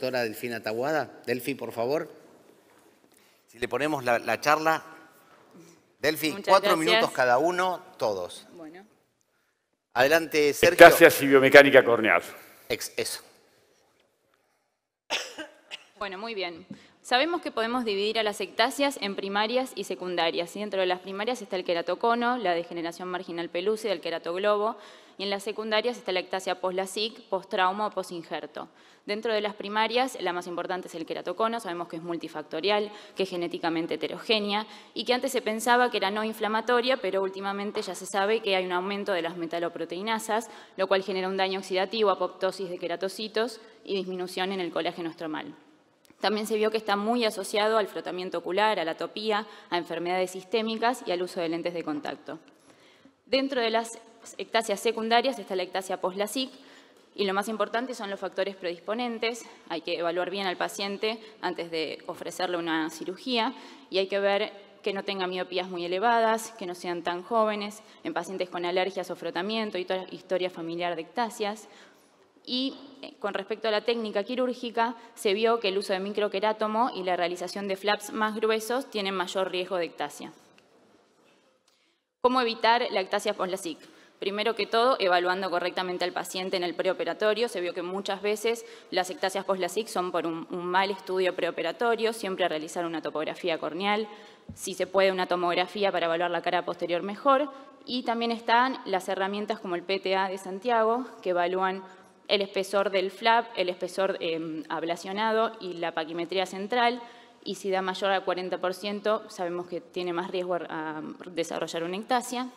doctora Delfina Taguada. Delfi, por favor. Si le ponemos la, charla. Delfi, cuatro minutos cada uno, todos. Bueno. Adelante, Sergio. y biomecánica corneal. eso. Bueno, muy bien. Sabemos que podemos dividir a las hectáceas en primarias y secundarias. Y Dentro de las primarias está el queratocono, la degeneración marginal pelúcida, el queratoglobo, y en las secundarias está la ectasia post-LASIC, post-trauma o post-injerto. Dentro de las primarias, la más importante es el queratocono, sabemos que es multifactorial, que es genéticamente heterogénea y que antes se pensaba que era no inflamatoria, pero últimamente ya se sabe que hay un aumento de las metaloproteinasas, lo cual genera un daño oxidativo, apoptosis de queratocitos y disminución en el colágeno estromal. También se vio que está muy asociado al frotamiento ocular, a la topía, a enfermedades sistémicas y al uso de lentes de contacto. Dentro de las ectasias secundarias está la ectasia post y lo más importante son los factores predisponentes. Hay que evaluar bien al paciente antes de ofrecerle una cirugía y hay que ver que no tenga miopías muy elevadas, que no sean tan jóvenes, en pacientes con alergias o frotamiento y toda historia familiar de ectasias, y eh, con respecto a la técnica quirúrgica, se vio que el uso de microquerátomo y la realización de flaps más gruesos tienen mayor riesgo de ectasia. ¿Cómo evitar la ectasia post Primero que todo, evaluando correctamente al paciente en el preoperatorio. Se vio que muchas veces las ectasias post son por un, un, mal estudio preoperatorio, siempre realizar una topografía corneal, si se puede una tomografía para evaluar la cara posterior mejor. Y también están las herramientas como el PTA de Santiago, que evalúan el espesor del flap, el espesor em, ablacionado y la paquimetría central. Y si da mayor al 40%, sabemos que tiene más riesgo a desarrollar una ectasia.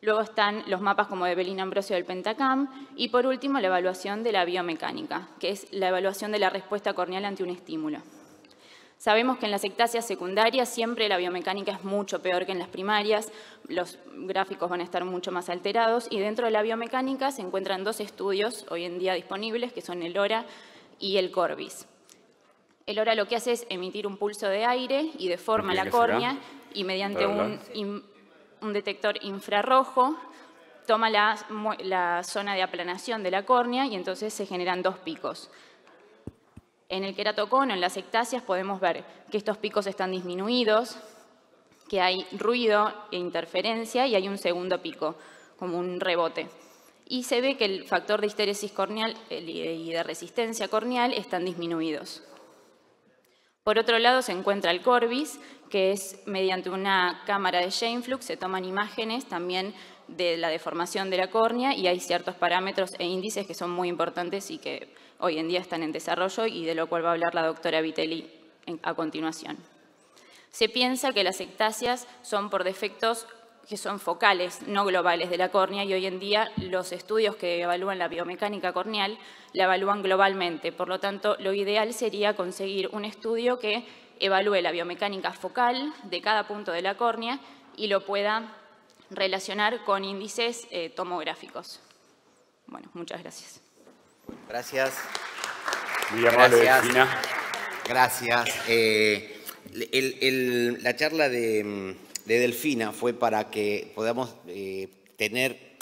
Luego están los mapas como de Belín Ambrosio del Pentacam. Y por último, la evaluación de la biomecánica, que es la evaluación de la respuesta corneal ante un estímulo. Sabemos que en las hectáceas secundarias siempre la biomecánica es mucho peor que en las primarias, los gráficos van a estar mucho más alterados y dentro de la biomecánica se encuentran dos estudios hoy en día disponibles que son el ORA y el CORVIS. El ORA lo que hace es emitir un pulso de aire y deforma la córnea y mediante un, detector infrarrojo toma la zona de aplanación de la córnea y entonces se generan dos picos. En el queratocono, en las hectáceas, podemos ver que estos picos están disminuidos, que hay ruido e interferencia y hay un segundo pico, como un rebote. Y se ve que el factor de histéresis corneal y de resistencia corneal están disminuidos. Por otro lado, se encuentra el corbis, que es mediante una cámara de flux se toman imágenes también de la deformación de la córnea y hay ciertos parámetros e índices que son muy importantes y que hoy en día están en desarrollo y de lo cual va a hablar la doctora Vitelli a continuación. Se piensa que las hectáceas son por defectos que son focales, no globales de la córnea y hoy en día los estudios que evalúan la biomecánica corneal la evalúan globalmente. Por lo tanto, lo ideal sería conseguir un estudio que evalúe la biomecánica focal de cada punto de la córnea y lo pueda relacionar con índices eh, tomográficos. Bueno, muchas gracias. Gracias. Gracias. Gracias. Eh, la charla mm, de, Delfina fue para que podamos eh, tener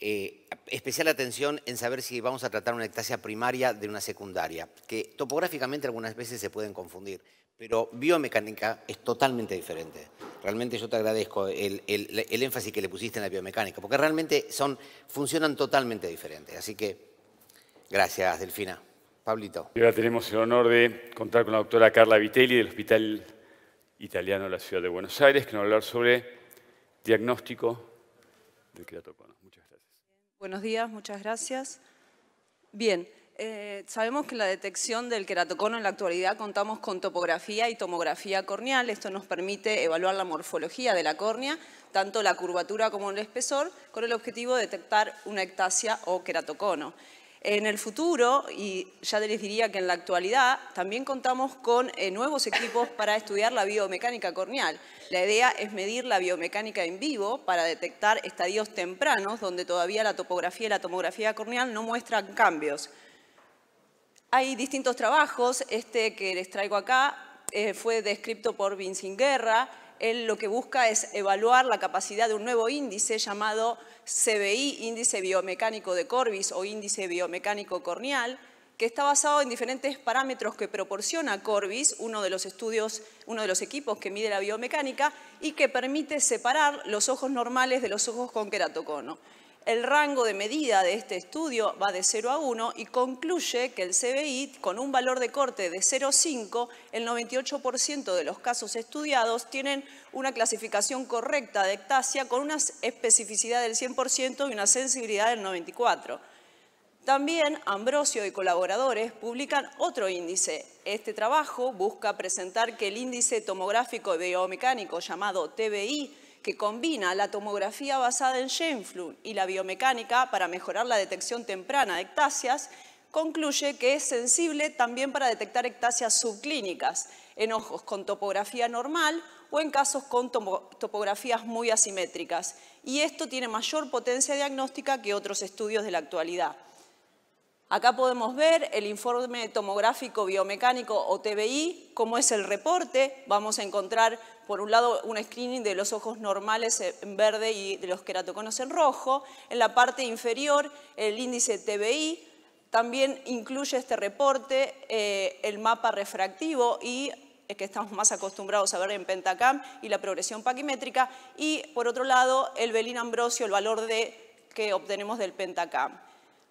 eh, especial atención en saber si vamos a tratar una ectasia primaria de una secundaria, que topográficamente algunas veces se pueden confundir, pero biomecánica es totalmente diferente. Realmente yo te agradezco el, el énfasis que le pusiste en la biomecánica, porque realmente son, funcionan totalmente diferentes. Así que Gracias, Delfina. Pablito. Y ahora tenemos el honor de contar con la doctora Carla Vitelli del Hospital Italiano de la Ciudad de Buenos Aires, que nos va a hablar sobre diagnóstico del queratocono. Muchas gracias. Buenos días, muchas gracias. Bien, eh, sabemos que la detección del queratocono en la actualidad contamos con topografía y tomografía corneal. Esto nos permite evaluar la morfología de la córnea, tanto la curvatura como el espesor, con el objetivo de detectar una ectasia o queratocono. En el futuro, y ya les diría que en la actualidad, también contamos con eh, nuevos equipos para estudiar la biomecánica corneal. La idea es medir la biomecánica en vivo para detectar estadios tempranos donde todavía la topografía y la tomografía corneal no muestran cambios. Hay distintos trabajos, este que les traigo acá eh, fue descrito por Vincent Guerra, él lo que busca es evaluar la capacidad de un nuevo índice llamado CBI, Índice Biomecánico de Corbis o Índice Biomecánico Corneal, que está basado en diferentes parámetros que proporciona Corbis, uno de los estudios, uno de los equipos que mide la biomecánica y que permite separar los ojos normales de los ojos con queratocono. El rango de medida de este estudio va de 0 a 1 y concluye que el CBI, con un valor de corte de 0,5, el 98% de los casos estudiados tienen una clasificación correcta de ectasia con una especificidad del 100% y una sensibilidad del 94%. También Ambrosio y colaboradores publican otro índice. Este trabajo busca presentar que el índice tomográfico biomecánico llamado TBI que combina la tomografía basada en Genflu y la biomecánica para mejorar la detección temprana de ectasias, concluye que es sensible también para detectar ectasias subclínicas en ojos con topografía normal o en casos con topografías muy asimétricas. Y esto tiene mayor potencia diagnóstica que otros estudios de la actualidad. Acá podemos ver el informe tomográfico biomecánico o TBI, cómo es el reporte. Vamos a encontrar, por un lado, un screening de los ojos normales en verde y de los queratoconos en rojo. En la parte inferior, el índice TBI. También incluye este reporte eh, el mapa refractivo y que estamos más acostumbrados a ver en Pentacam y la progresión paquimétrica y por otro lado el Belín Ambrosio, el valor de que obtenemos del Pentacam.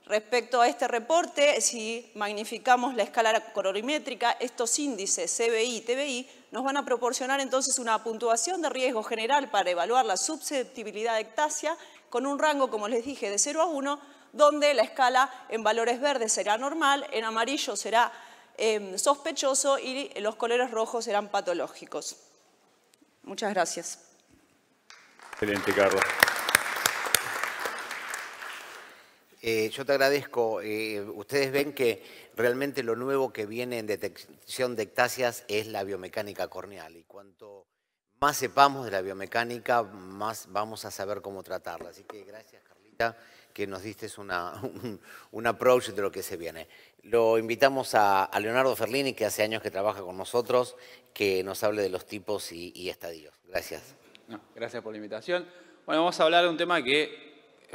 Respecto a este reporte, si magnificamos la escala colorimétrica, estos índices CBI y TBI nos van a proporcionar entonces una puntuación de riesgo general para evaluar la susceptibilidad de ectasia con un rango, como les dije, de 0 a 1, donde la escala en valores verdes será normal, en amarillo será em, sospechoso y los colores rojos serán patológicos. Muchas gracias. Excelente, Carlos. Eh, yo te agradezco. Eh, ustedes ven que realmente lo nuevo que viene en detección de ectasias es la biomecánica corneal. Y cuanto más sepamos de la biomecánica, más vamos a saber cómo tratarla. Así que gracias, Carlita, que nos diste una, un, approach de lo que se viene. Lo invitamos a, Leonardo Ferlini, que hace años que trabaja con nosotros, que nos hable de los tipos y, estadios. Gracias. gracias por la invitación. Bueno, vamos a hablar de un tema que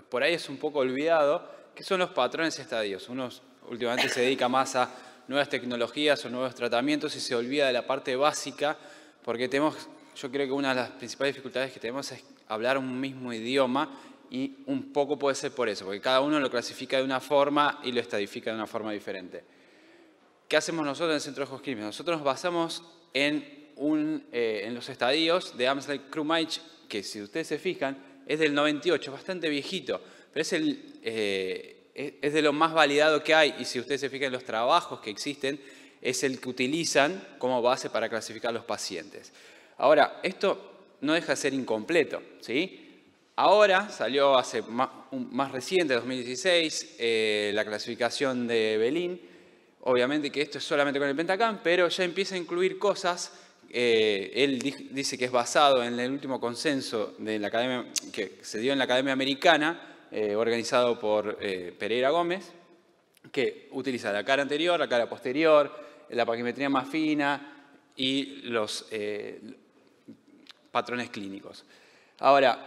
por ahí es un poco olvidado, ¿Qué son los patrones estadios? Uno últimamente se dedica más a nuevas tecnologías o nuevos tratamientos y se olvida de la parte básica, porque tenemos, yo creo que una de las principales dificultades que tenemos es hablar un mismo idioma y un poco puede ser por eso, porque cada uno lo clasifica de una forma y lo estadifica de una forma diferente. ¿Qué hacemos nosotros en el Centro de Ojos Clínicos? Nosotros nos basamos en, eh, los estadios de amstrad Krumeich, que si ustedes se fijan es del 98, bastante viejito es, el, eh, es de lo más validado que hay y si ustedes se fijan en los trabajos que existen, es el que utilizan como base para clasificar los pacientes. Ahora, esto no deja de ser incompleto. ¿sí? Ahora salió hace más, reciente, 2016, eh, la clasificación de Belín. Obviamente que esto es solamente con el Pentacam, pero ya empieza a incluir cosas. Eh, él dice que es basado en el último consenso de la que se dio en la Academia Americana eh, organizado por eh, Pereira Gómez, que utiliza la cara anterior, la cara posterior, la paquimetría más fina y los eh, patrones clínicos. Ahora,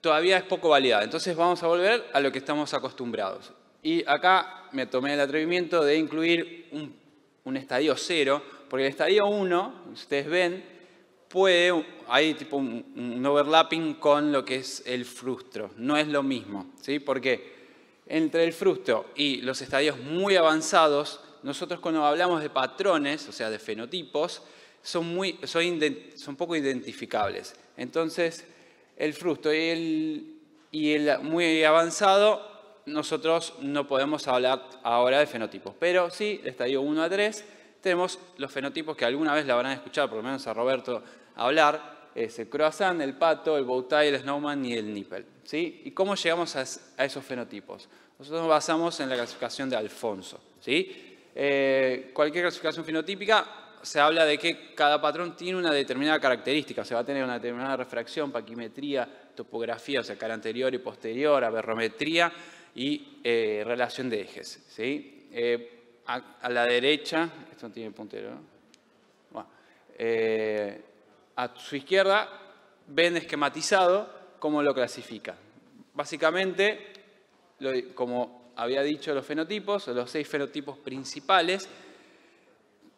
todavía es poco validado. entonces vamos a volver a lo que estamos acostumbrados. Y acá me tomé el atrevimiento de incluir un, estadio cero, porque el estadio 1, ustedes ven, hay tipo un, overlapping con lo que es el frustro. No es lo mismo, ¿sí? Porque entre el frustro y los estadios muy avanzados, nosotros cuando hablamos de patrones, o sea, de fenotipos, son, muy, son, poco identificables. Entonces, el frustro y el, y el muy avanzado, nosotros no podemos hablar ahora de fenotipos. Pero sí, el estadio 1 a 3, tenemos los fenotipos que alguna vez la habrán escuchado, por lo menos a Roberto hablar es el croissant, el pato, el bowtie, el snowman y el nipple. ¿sí? ¿Y cómo llegamos a, esos fenotipos? Nosotros nos basamos en la clasificación de Alfonso. ¿sí? Eh, cualquier clasificación fenotípica se habla de que cada patrón tiene una determinada característica, se va a tener una determinada refracción, paquimetría, topografía, o sea, cara anterior y posterior, aberrometría y eh, relación de ejes. ¿sí? Eh, a, la derecha, esto no tiene puntero, Bueno, a su izquierda ven esquematizado cómo lo clasifica. Básicamente, como había dicho, los fenotipos, los seis fenotipos principales,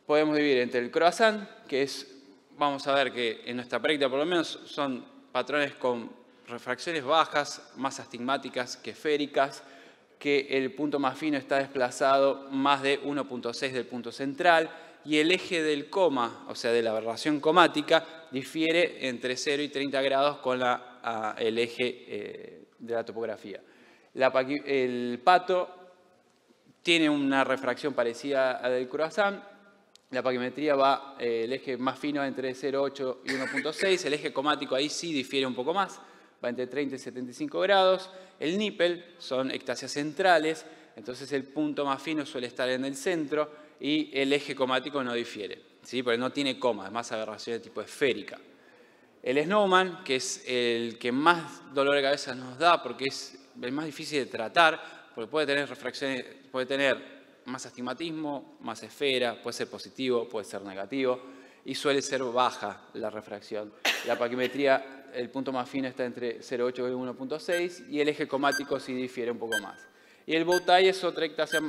podemos dividir entre el croissant, que es, vamos a ver que en nuestra práctica por lo menos son patrones con refracciones bajas, más astigmáticas que esféricas, que el punto más fino está desplazado más de 1.6 del punto central y el eje del coma, o sea, de la aberración comática, difiere entre 0 y 30 grados con el eje eh, de la topografía. el pato tiene una refracción parecida a la del croissant. La paquimetría va, eh, el eje más fino entre 0,8 y 1,6. El eje comático ahí sí difiere un poco más, va entre 30 y 75 grados. El nípel son hectáceas centrales, entonces el punto más fino suele estar en el centro y el eje comático no difiere. ¿sí? pero no tiene coma, es más aberración de tipo esférica. El snowman, que es el que más dolor de cabeza nos da porque es el más difícil de tratar, porque puede tener puede tener más astigmatismo, más esfera, puede ser positivo, puede ser negativo, y suele ser baja la refracción. La paquimetría, el punto más fino está entre 0,8 y 1,6, y el eje comático sí difiere un poco más. Y el bow tie es otra ectasia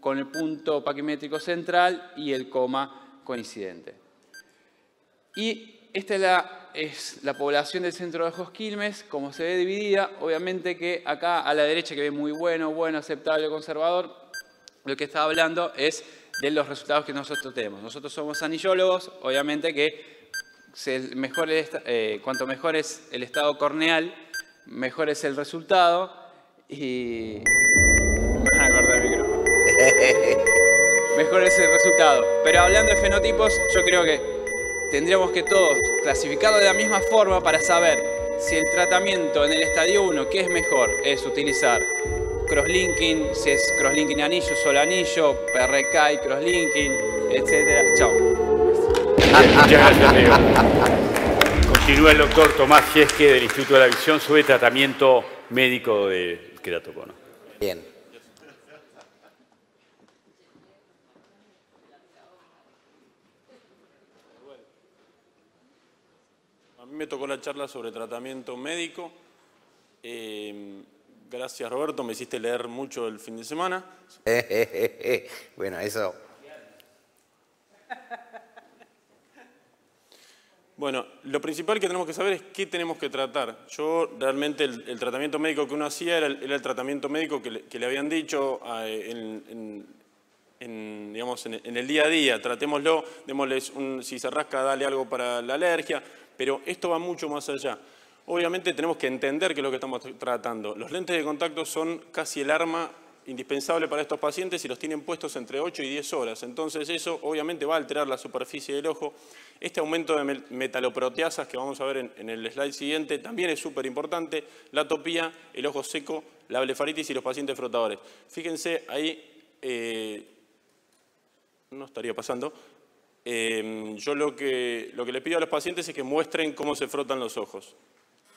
con el punto paquimétrico central y el coma coincidente. Y esta es la, población del centro de josquilmes Quilmes, como se ve dividida, obviamente que acá a la derecha que ve muy bueno, bueno, aceptable, conservador, lo que está hablando es de los resultados que nosotros tenemos. Nosotros somos anillólogos, obviamente que eh, cuanto mejor es el estado corneal, mejor es el resultado y... el mejor es el resultado. Pero hablando de fenotipos, yo creo que tendríamos que todos clasificarlo de la misma forma para saber si el tratamiento en el estadio 1, que es mejor? Es utilizar crosslinking, si es crosslinking anillo, solo anillo, PRK y crosslinking, etc. Chao. Muchas gracias, amigo. Continúa el doctor Tomás Jesque del Instituto de la Visión sobre tratamiento médico de queratocono. Bien. me tocó la charla sobre tratamiento médico. Eh, gracias Roberto, me hiciste leer mucho el fin de semana. bueno, eso. Bueno, lo principal que tenemos que saber es qué tenemos que tratar. Yo realmente el, tratamiento médico que uno hacía era el, tratamiento médico que le, habían dicho ah, en, digamos, en, el día a día. Tratémoslo, démosles si se rasca, dale algo para la alergia, pero esto va mucho más allá. Obviamente tenemos que entender qué es lo que estamos tratando. Los lentes de contacto son casi el arma indispensable para estos pacientes y los tienen puestos entre 8 y 10 horas. Entonces eso obviamente va a alterar la superficie del ojo. Este aumento de metaloproteasas que vamos a ver en, el slide siguiente también es súper importante. La topía, el ojo seco, la blefaritis y los pacientes frotadores. Fíjense ahí, eh, no estaría pasando, Em, yo lo que, lo que le pido a los pacientes es que muestren cómo se frotan los ojos.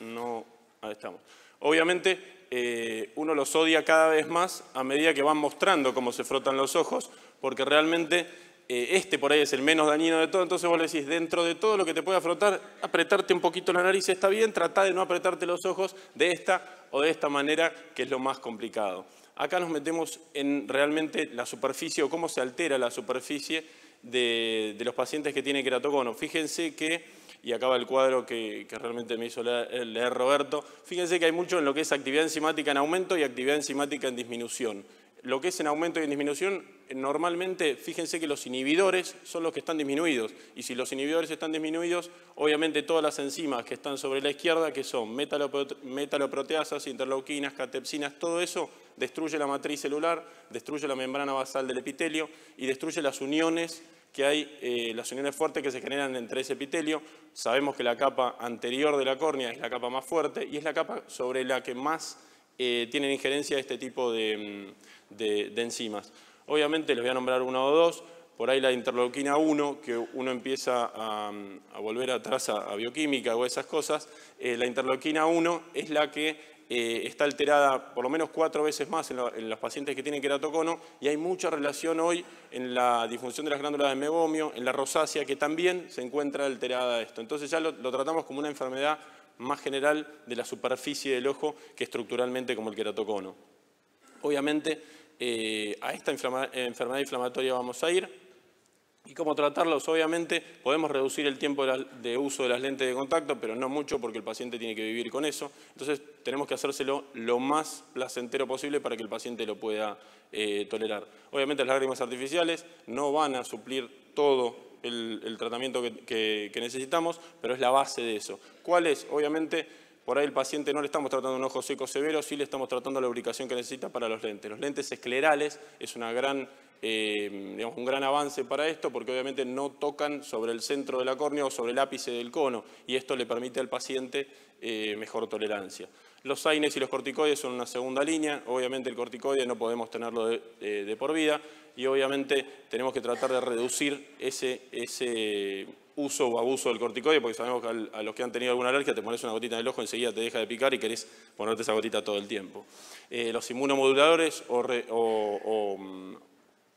No, estamos. Obviamente, eh, uno los odia cada vez más a medida que van mostrando cómo se frotan los ojos, porque realmente eh, este por ahí es el menos dañino de todo, entonces vos le decís, dentro de todo lo que te pueda frotar, apretarte un poquito la nariz está bien, trata de no apretarte los ojos de esta o de esta manera, que es lo más complicado. Acá nos metemos en realmente la superficie o cómo se altera la superficie de, los pacientes que tienen queratocono. Fíjense que, y acaba el cuadro que, realmente me hizo leer Roberto, fíjense que hay mucho en lo que es actividad enzimática en aumento y actividad enzimática en disminución. Lo que es en aumento y en disminución, normalmente, fíjense que los inhibidores son los que están disminuidos. Y si los inhibidores están disminuidos, obviamente todas las enzimas que están sobre la izquierda, que son metaloproteasas, interleuquinas, catepsinas, todo eso destruye la matriz celular, destruye la membrana basal del epitelio y destruye las uniones que hay, eh, las uniones fuertes que se generan entre ese epitelio. Sabemos que la capa anterior de la córnea es la capa más fuerte y es la capa sobre la que más eh, tienen injerencia este tipo de... Mm, de, enzimas. Obviamente les voy a nombrar uno o dos, por ahí la interleuquina 1, que uno empieza a, volver atrás a, bioquímica o esas cosas, eh, la interleuquina 1 es la que eh, está alterada por lo menos cuatro veces más en, los pacientes que tienen queratocono y hay mucha relación hoy en la disfunción de las glándulas de megomio, en la rosácea, que también se encuentra alterada esto. Entonces ya lo, lo tratamos como una enfermedad más general de la superficie del ojo que estructuralmente como el queratocono. Obviamente eh, a esta enfermedad inflamatoria vamos a ir. ¿Y cómo tratarlos? Obviamente podemos reducir el tiempo de uso de las lentes de contacto, pero no mucho porque el paciente tiene que vivir con eso. Entonces tenemos que hacérselo lo más placentero posible para que el paciente lo pueda eh, tolerar. Obviamente las lágrimas artificiales no van a suplir todo el, tratamiento que necesitamos, pero es la base de eso. ¿Cuál es? Obviamente por ahí el paciente no le estamos tratando un ojo seco severo, sí le estamos tratando la ubicación que necesita para los lentes. Los lentes esclerales es eh, un gran avance para esto porque obviamente no tocan sobre el centro de la córnea o sobre el ápice del cono y esto le permite al paciente eh, mejor tolerancia. Los AINES y los corticoides son una segunda línea. Obviamente el corticoide no podemos tenerlo de, eh, por vida y obviamente tenemos que tratar de reducir ese uso o abuso del corticoide, porque sabemos que a los que han tenido alguna alergia te pones una gotita en el ojo, enseguida te deja de picar y querés ponerte esa gotita todo el tiempo. Eh, los inmunomoduladores mm, o,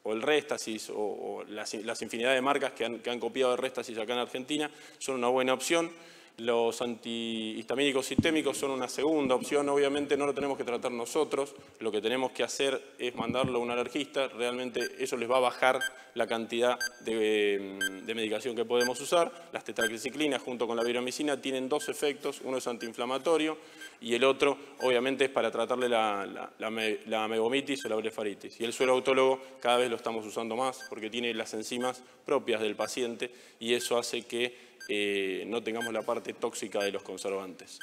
el Restasis o, las, infinidades infinidad de marcas que han, que han copiado el Restasis acá en Argentina son una buena opción. Los antihistamínicos sistémicos son una segunda opción, obviamente no lo tenemos que tratar nosotros, lo que tenemos que hacer es mandarlo a un alergista, realmente eso les va a bajar la cantidad de, mm, medicación que podemos usar. Las tetracliciclinas junto con la viromicina tienen dos efectos, uno es antiinflamatorio y el otro obviamente es para tratarle la, la, megomitis o la blefaritis. Y el suelo autólogo cada vez lo estamos usando más porque tiene las enzimas propias del paciente y eso hace que eh, no tengamos la parte tóxica de los conservantes.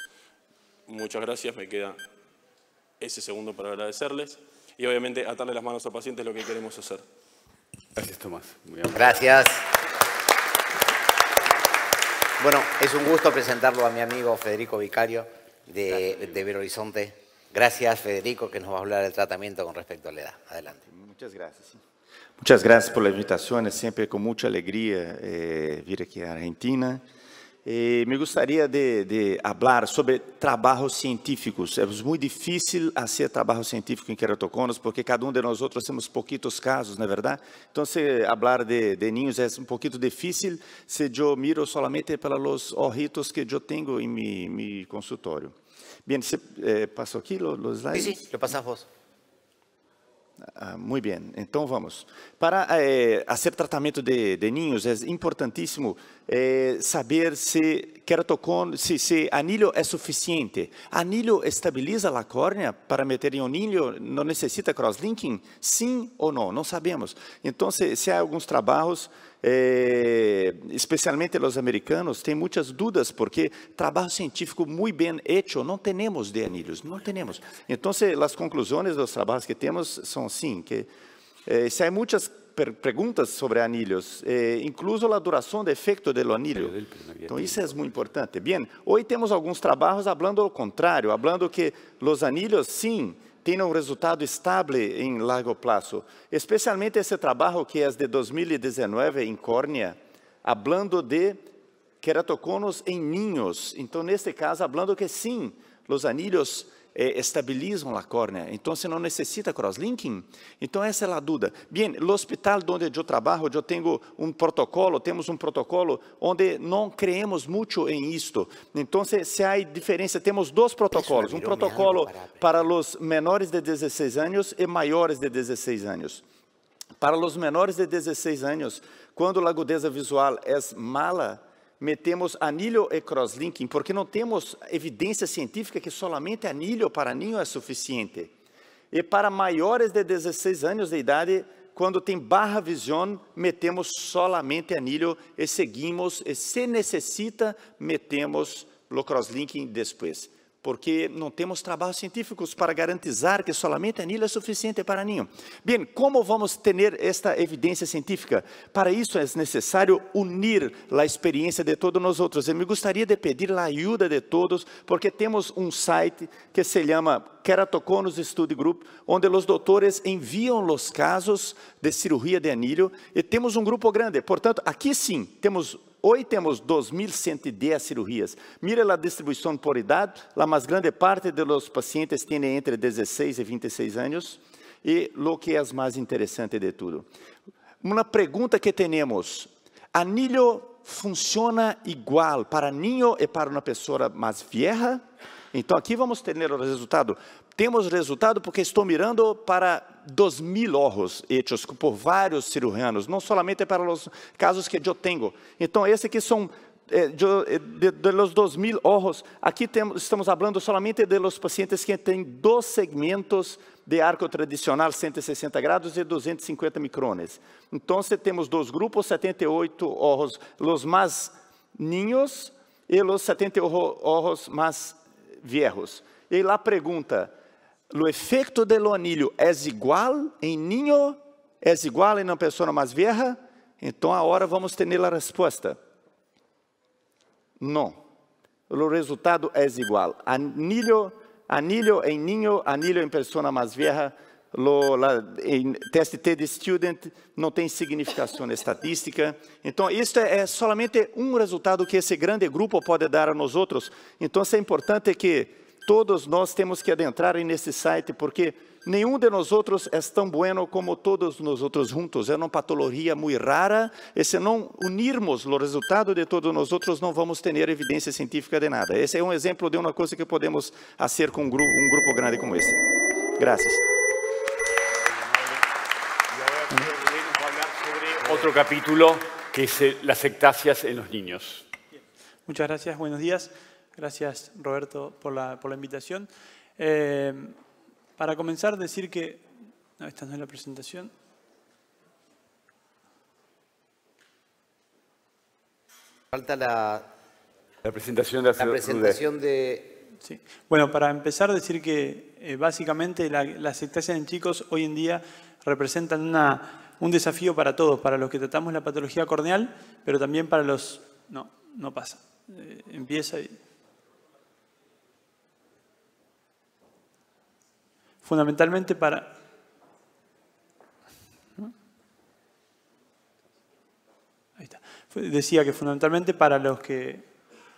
Muchas gracias, me queda ese segundo para agradecerles y obviamente atarle las manos a pacientes lo que queremos hacer. Gracias, Tomás. gracias. Bueno, es un gusto presentarlo a mi amigo Federico Vicario de, de Belo Horizonte. Gracias, Federico, que nos va a hablar del tratamiento con respecto a la edad. Adelante. Muchas gracias. Muchas gracias por la invitación. Es é siempre con mucha alegría eh, vir aqui à Argentina. Eh, me gostaria de, de falar sobre trabalhos científicos. É muito difícil fazer trabalho científico em queratoconos, porque cada um de nós outros temos pouquitos casos, não é verdade? Então, se falar de, de ninhos é um pouquinho difícil se eu miro solamente pelos orritos que eu tenho em meu consultório. Bem, se, eh, aqui os slides? Sim, sí, sim, sí, eu passo a voz. Ah, muito bem, então vamos. Para eh, fazer tratamento de, de ninhos é importantíssimo eh, saber se queratocono, se, se anilho é suficiente. Anilho estabiliza a córnea para meter em um anilho Não necessita crosslinking? Sim ou não? Não sabemos. Então, se, se há alguns trabalhos eh, especialmente os americanos, têm muitas dúvidas porque trabalho científico muito bem feito não temos de anilhos, não temos. Então, as conclusões dos trabalhos que temos são assim que eh, é, se há muitas perguntas sobre anilhos, eh, incluso a duração de efeito do anilho. Então, isso é muito importante. Bem, hoje temos alguns trabalhos falando o contrário, falando que os anilhos, sim, tenha um resultado estável em largo prazo, especialmente esse trabalho que é de 2019 em Córnea, falando de queratoconos em ninhos. Então, neste caso, falando que sim, os anilhos eh, é, estabilizam a córnea, então não necessita crosslinking. Então essa é a dúvida. Bem, o hospital onde eu trabalho, eu tenho um protocolo, temos um protocolo onde não creemos muito em isto. Então se há diferença, temos dois protocolos, é um protocolo para os menores de 16 anos e maiores de 16 anos. Para os menores de 16 anos, quando a agudeza visual é mala, metemos anilho e crosslinking, porque não temos evidência científica que somente anilho para aninho é suficiente. E para maiores de 16 anos de idade, quando tem barra vision, metemos solamente anilho e seguimos, e se necessita, metemos o crosslinking depois porque não temos trabalhos científicos para garantizar que solamente anil é suficiente para ninho. Bem, como vamos ter esta evidência científica? Para isso é necessário unir a experiência de todos nós outros. Eu me gostaria de pedir a ajuda de todos, porque temos um site que se chama Keratoconus Study Group, onde os doutores enviam os casos de cirurgia de anilho, e temos um grupo grande. Portanto, aqui sim, temos Hoje temos 2.110 cirurgias. Mira a distribuição por idade, a mais grande parte dos pacientes tem entre 16 e 26 anos. E o que é mais interessante de tudo, uma pergunta que temos: anilho funciona igual para niño e para uma pessoa mais vieja? Então aqui vamos ter o resultado. Temos resultado porque estou mirando para 2.000 ojos hechos por vários cirurgianos, não somente é para os casos que eu tenho. Então esse aqui são eh, yo, eh, de, de los 2.000 ojos, aqui estamos falando somente de los pacientes que têm dois segmentos de arco tradicional 160 graus e 250 micrones. Então, temos dois grupos, 78 ojos, os mais ninhos e os 70 ojos mais viejos. E lá pergunta: o efeito do anilho é igual em ninho? É igual em uma pessoa mais vieja? Então, agora vamos ter a resposta. Não. O resultado é igual. Anilho, anilho em ninho, anilho em pessoa mais vieja lo, la, em teste T de student não tem significação estatística. Então, isto é, é somente um resultado que esse grande grupo pode dar a nós outros. Então, é importante que todos nós temos que adentrar nesse site, porque nenhum de nós outros é tão bueno como todos nós outros juntos. É uma patologia muito rara, e se não unirmos o resultado de todos nós outros, não vamos ter evidência científica de nada. Esse é um exemplo de uma coisa que podemos fazer com um grupo, um grupo grande como esse. Obrigado. capítulo que es las sectáceas en los niños. Muchas gracias, buenos días. Gracias, Roberto, por la, por la invitación. Eh, para comenzar, decir que... esta no es la presentación. Falta la, la presentación de la, presentación de... Bueno, para empezar, decir que eh, básicamente las sectáceas en chicos hoy en día representan una un desafío para todos, para los que tratamos la patología corneal, pero también para los... No, no pasa. Eh, empieza y... Fundamentalmente para... Ahí está. Decía que fundamentalmente para los que...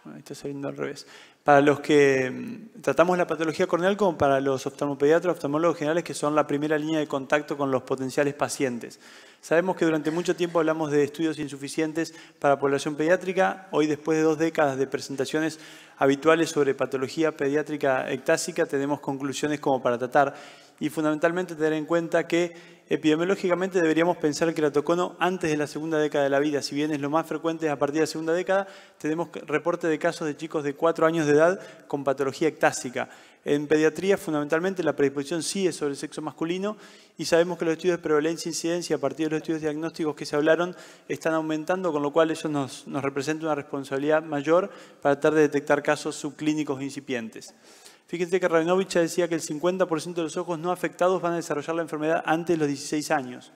Bueno, ahí está saliendo al revés para los que mm, tratamos la patología corneal como para los oftalmopediatras, oftalmólogos generales, que son la primera línea de contacto con los potenciales pacientes. Sabemos que durante mucho tiempo hablamos de estudios insuficientes para población pediátrica. Hoy, después de dos décadas de presentaciones habituales sobre patología pediátrica ectásica, tenemos conclusiones como para tratar y fundamentalmente tener en cuenta que epidemiológicamente deberíamos pensar que el tocono antes de la segunda década de la vida. Si bien es lo más frecuente a partir de la segunda década, tenemos reporte de casos de chicos de 4 años de edad con patología ectásica. En pediatría, fundamentalmente, la predisposición sí es sobre el sexo masculino y sabemos que los estudios de prevalencia e incidencia, a partir de los estudios diagnósticos que se hablaron, están aumentando, con lo cual eso nos, nos representa una responsabilidad mayor para tratar de detectar casos subclínicos incipientes. Fíjense que Rabinovich decía que el 50% de los ojos no afectados van a desarrollar la enfermedad antes de los 16 años.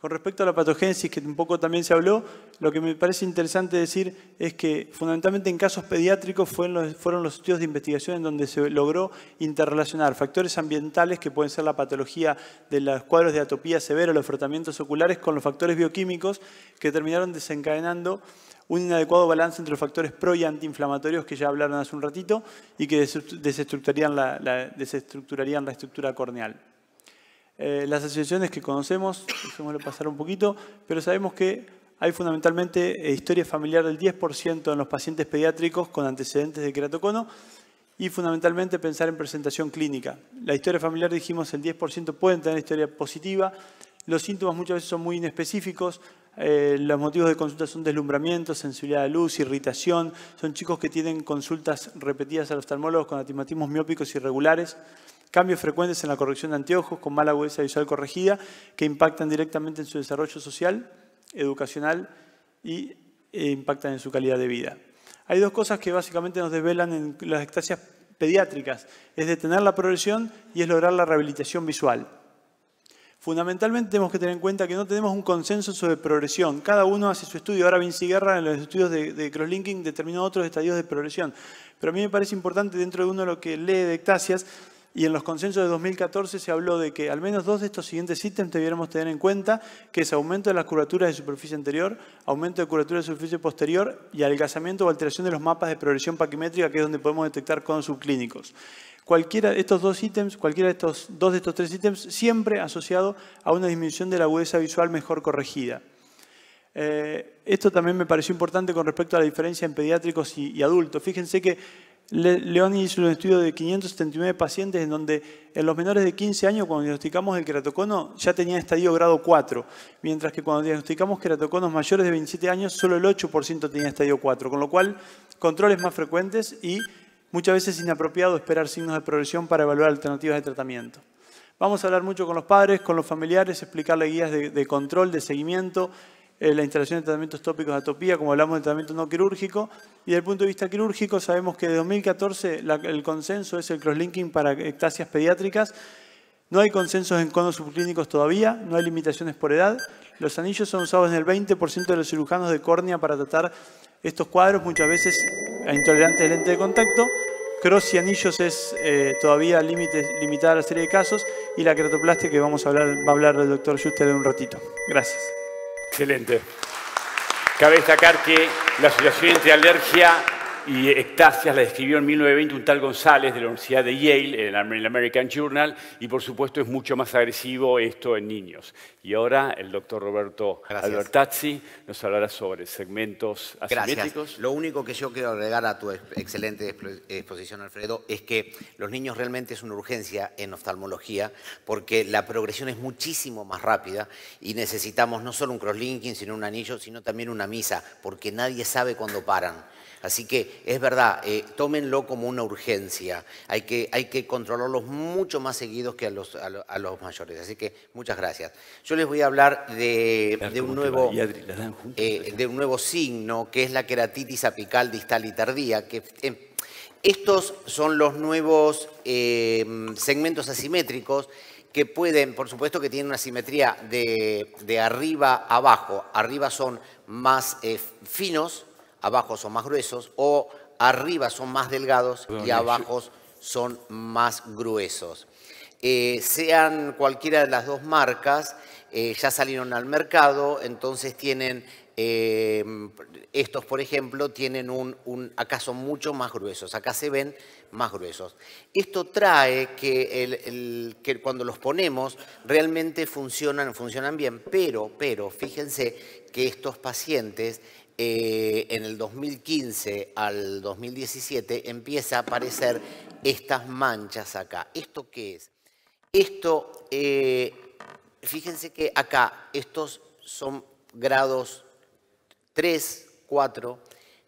Con respecto a la patogénesis, que un poco también se habló, lo que me parece interesante decir es que fundamentalmente en casos pediátricos fueron los, estudios de investigación en donde se logró interrelacionar factores ambientales, que pueden ser la patología de los cuadros de atopía severa, los frotamientos oculares, con los factores bioquímicos que terminaron desencadenando un inadecuado balance entre los factores pro y antiinflamatorios que ya hablaron hace un ratito y que desestructurarían la estructura corneal. Eh, las asociaciones que conocemos, dejémoslo pasar un poquito, pero sabemos que hay fundamentalmente eh, historia familiar del 10% en los pacientes pediátricos con antecedentes de queratocono y fundamentalmente pensar en presentación clínica. La historia familiar, dijimos, el 10% pueden tener historia positiva. Los síntomas muchas veces son muy inespecíficos. Eh, los motivos de consulta son deslumbramiento, sensibilidad a la luz, irritación. Son chicos que tienen consultas repetidas a los oftalmólogos con atismatismos miópicos irregulares cambios frecuentes en la corrección de anteojos con mala agudeza visual corregida que impactan directamente en su desarrollo social, educacional y e impactan en su calidad de vida. Hay dos cosas que básicamente nos desvelan en las ectasias pediátricas, es detener la progresión y es lograr la rehabilitación visual. Fundamentalmente tenemos que tener en cuenta que no tenemos un consenso sobre progresión. Cada uno hace su estudio. Ahora Vinci Guerra en los estudios de, crosslinking determinó otros estadios de progresión. Pero a mí me parece importante dentro de uno lo que lee de ectasias y en los consensos de 2014 se habló de que al menos dos de estos siguientes ítems debiéramos tener en cuenta, que es aumento de las curvaturas de superficie anterior, aumento de curvatura de superficie posterior y adelgazamiento o alteración de los mapas de progresión paquimétrica, que es donde podemos detectar con subclínicos. Cualquiera de estos dos ítems, cualquiera de estos dos de estos tres ítems, siempre asociado a una disminución de la agudeza visual mejor corregida. Eh, esto también me pareció importante con respecto a la diferencia en pediátricos y adultos. Fíjense que León hizo un estudio de 579 pacientes en donde en los menores de 15 años, cuando diagnosticamos el queratocono, ya tenía estadio grado 4, mientras que cuando diagnosticamos queratoconos mayores de 27 años, solo el 8% tenía estadio 4, con lo cual controles más frecuentes y muchas veces inapropiado esperar signos de progresión para evaluar alternativas de tratamiento. Vamos a hablar mucho con los padres, con los familiares, explicarle guías de control, de seguimiento, eh, la instalación de tratamientos tópicos de atopía, como hablamos de tratamiento no quirúrgico. Y desde el punto de vista quirúrgico, sabemos que de 2014 el consenso es el crosslinking para ectasias pediátricas. No hay consensos en conos subclínicos todavía, no hay limitaciones por edad. Los anillos son usados en el 20% de los cirujanos de córnea para tratar estos cuadros, muchas veces intolerantes de lente de contacto. Cross y anillos es eh, todavía limitada a la serie de casos y la queratoplastia que vamos a hablar, va a hablar el doctor Schuster en un ratito. Gracias. Excelente. Cabe destacar que la situación de alergia y ectasias la describió en 1920 un tal González de la Universidad de Yale, en el American Journal, y por supuesto es mucho más agresivo esto en niños. Y ahora el doctor Roberto Albertazzi nos hablará sobre segmentos asimétricos. Gracias. Lo único que yo quiero agregar a tu excelente exposición, Alfredo, es que los niños realmente es una urgencia en oftalmología porque la progresión es muchísimo más rápida y necesitamos no solo un crosslinking, sino un anillo, sino también una misa, porque nadie sabe cuándo paran. Así que es verdad, eh, tómenlo como una urgencia. Hay que, hay que controlarlos mucho más seguidos que a los, a, los mayores. Así que muchas gracias. Yo les voy a hablar de, un, nuevo, eh, de un nuevo signo que es la queratitis apical distal y tardía, que eh, estos son los nuevos em, segmentos asimétricos que pueden, por supuesto que tienen una simetría de, de arriba abajo. Arriba son más finos abajo son más gruesos o arriba son más delgados y abajo son más gruesos. Eh, sean cualquiera de las dos marcas, eh, ya salieron al mercado, entonces tienen, eh, estos por ejemplo, tienen un, un, acá son mucho más gruesos, acá se ven más gruesos. Esto trae que, que cuando los ponemos realmente funcionan, funcionan bien, pero, pero fíjense que estos pacientes eh, en el 2015 al 2017 empieza a aparecer estas manchas acá. ¿Esto qué es? Esto, eh, fíjense que acá estos son grados 3, 4,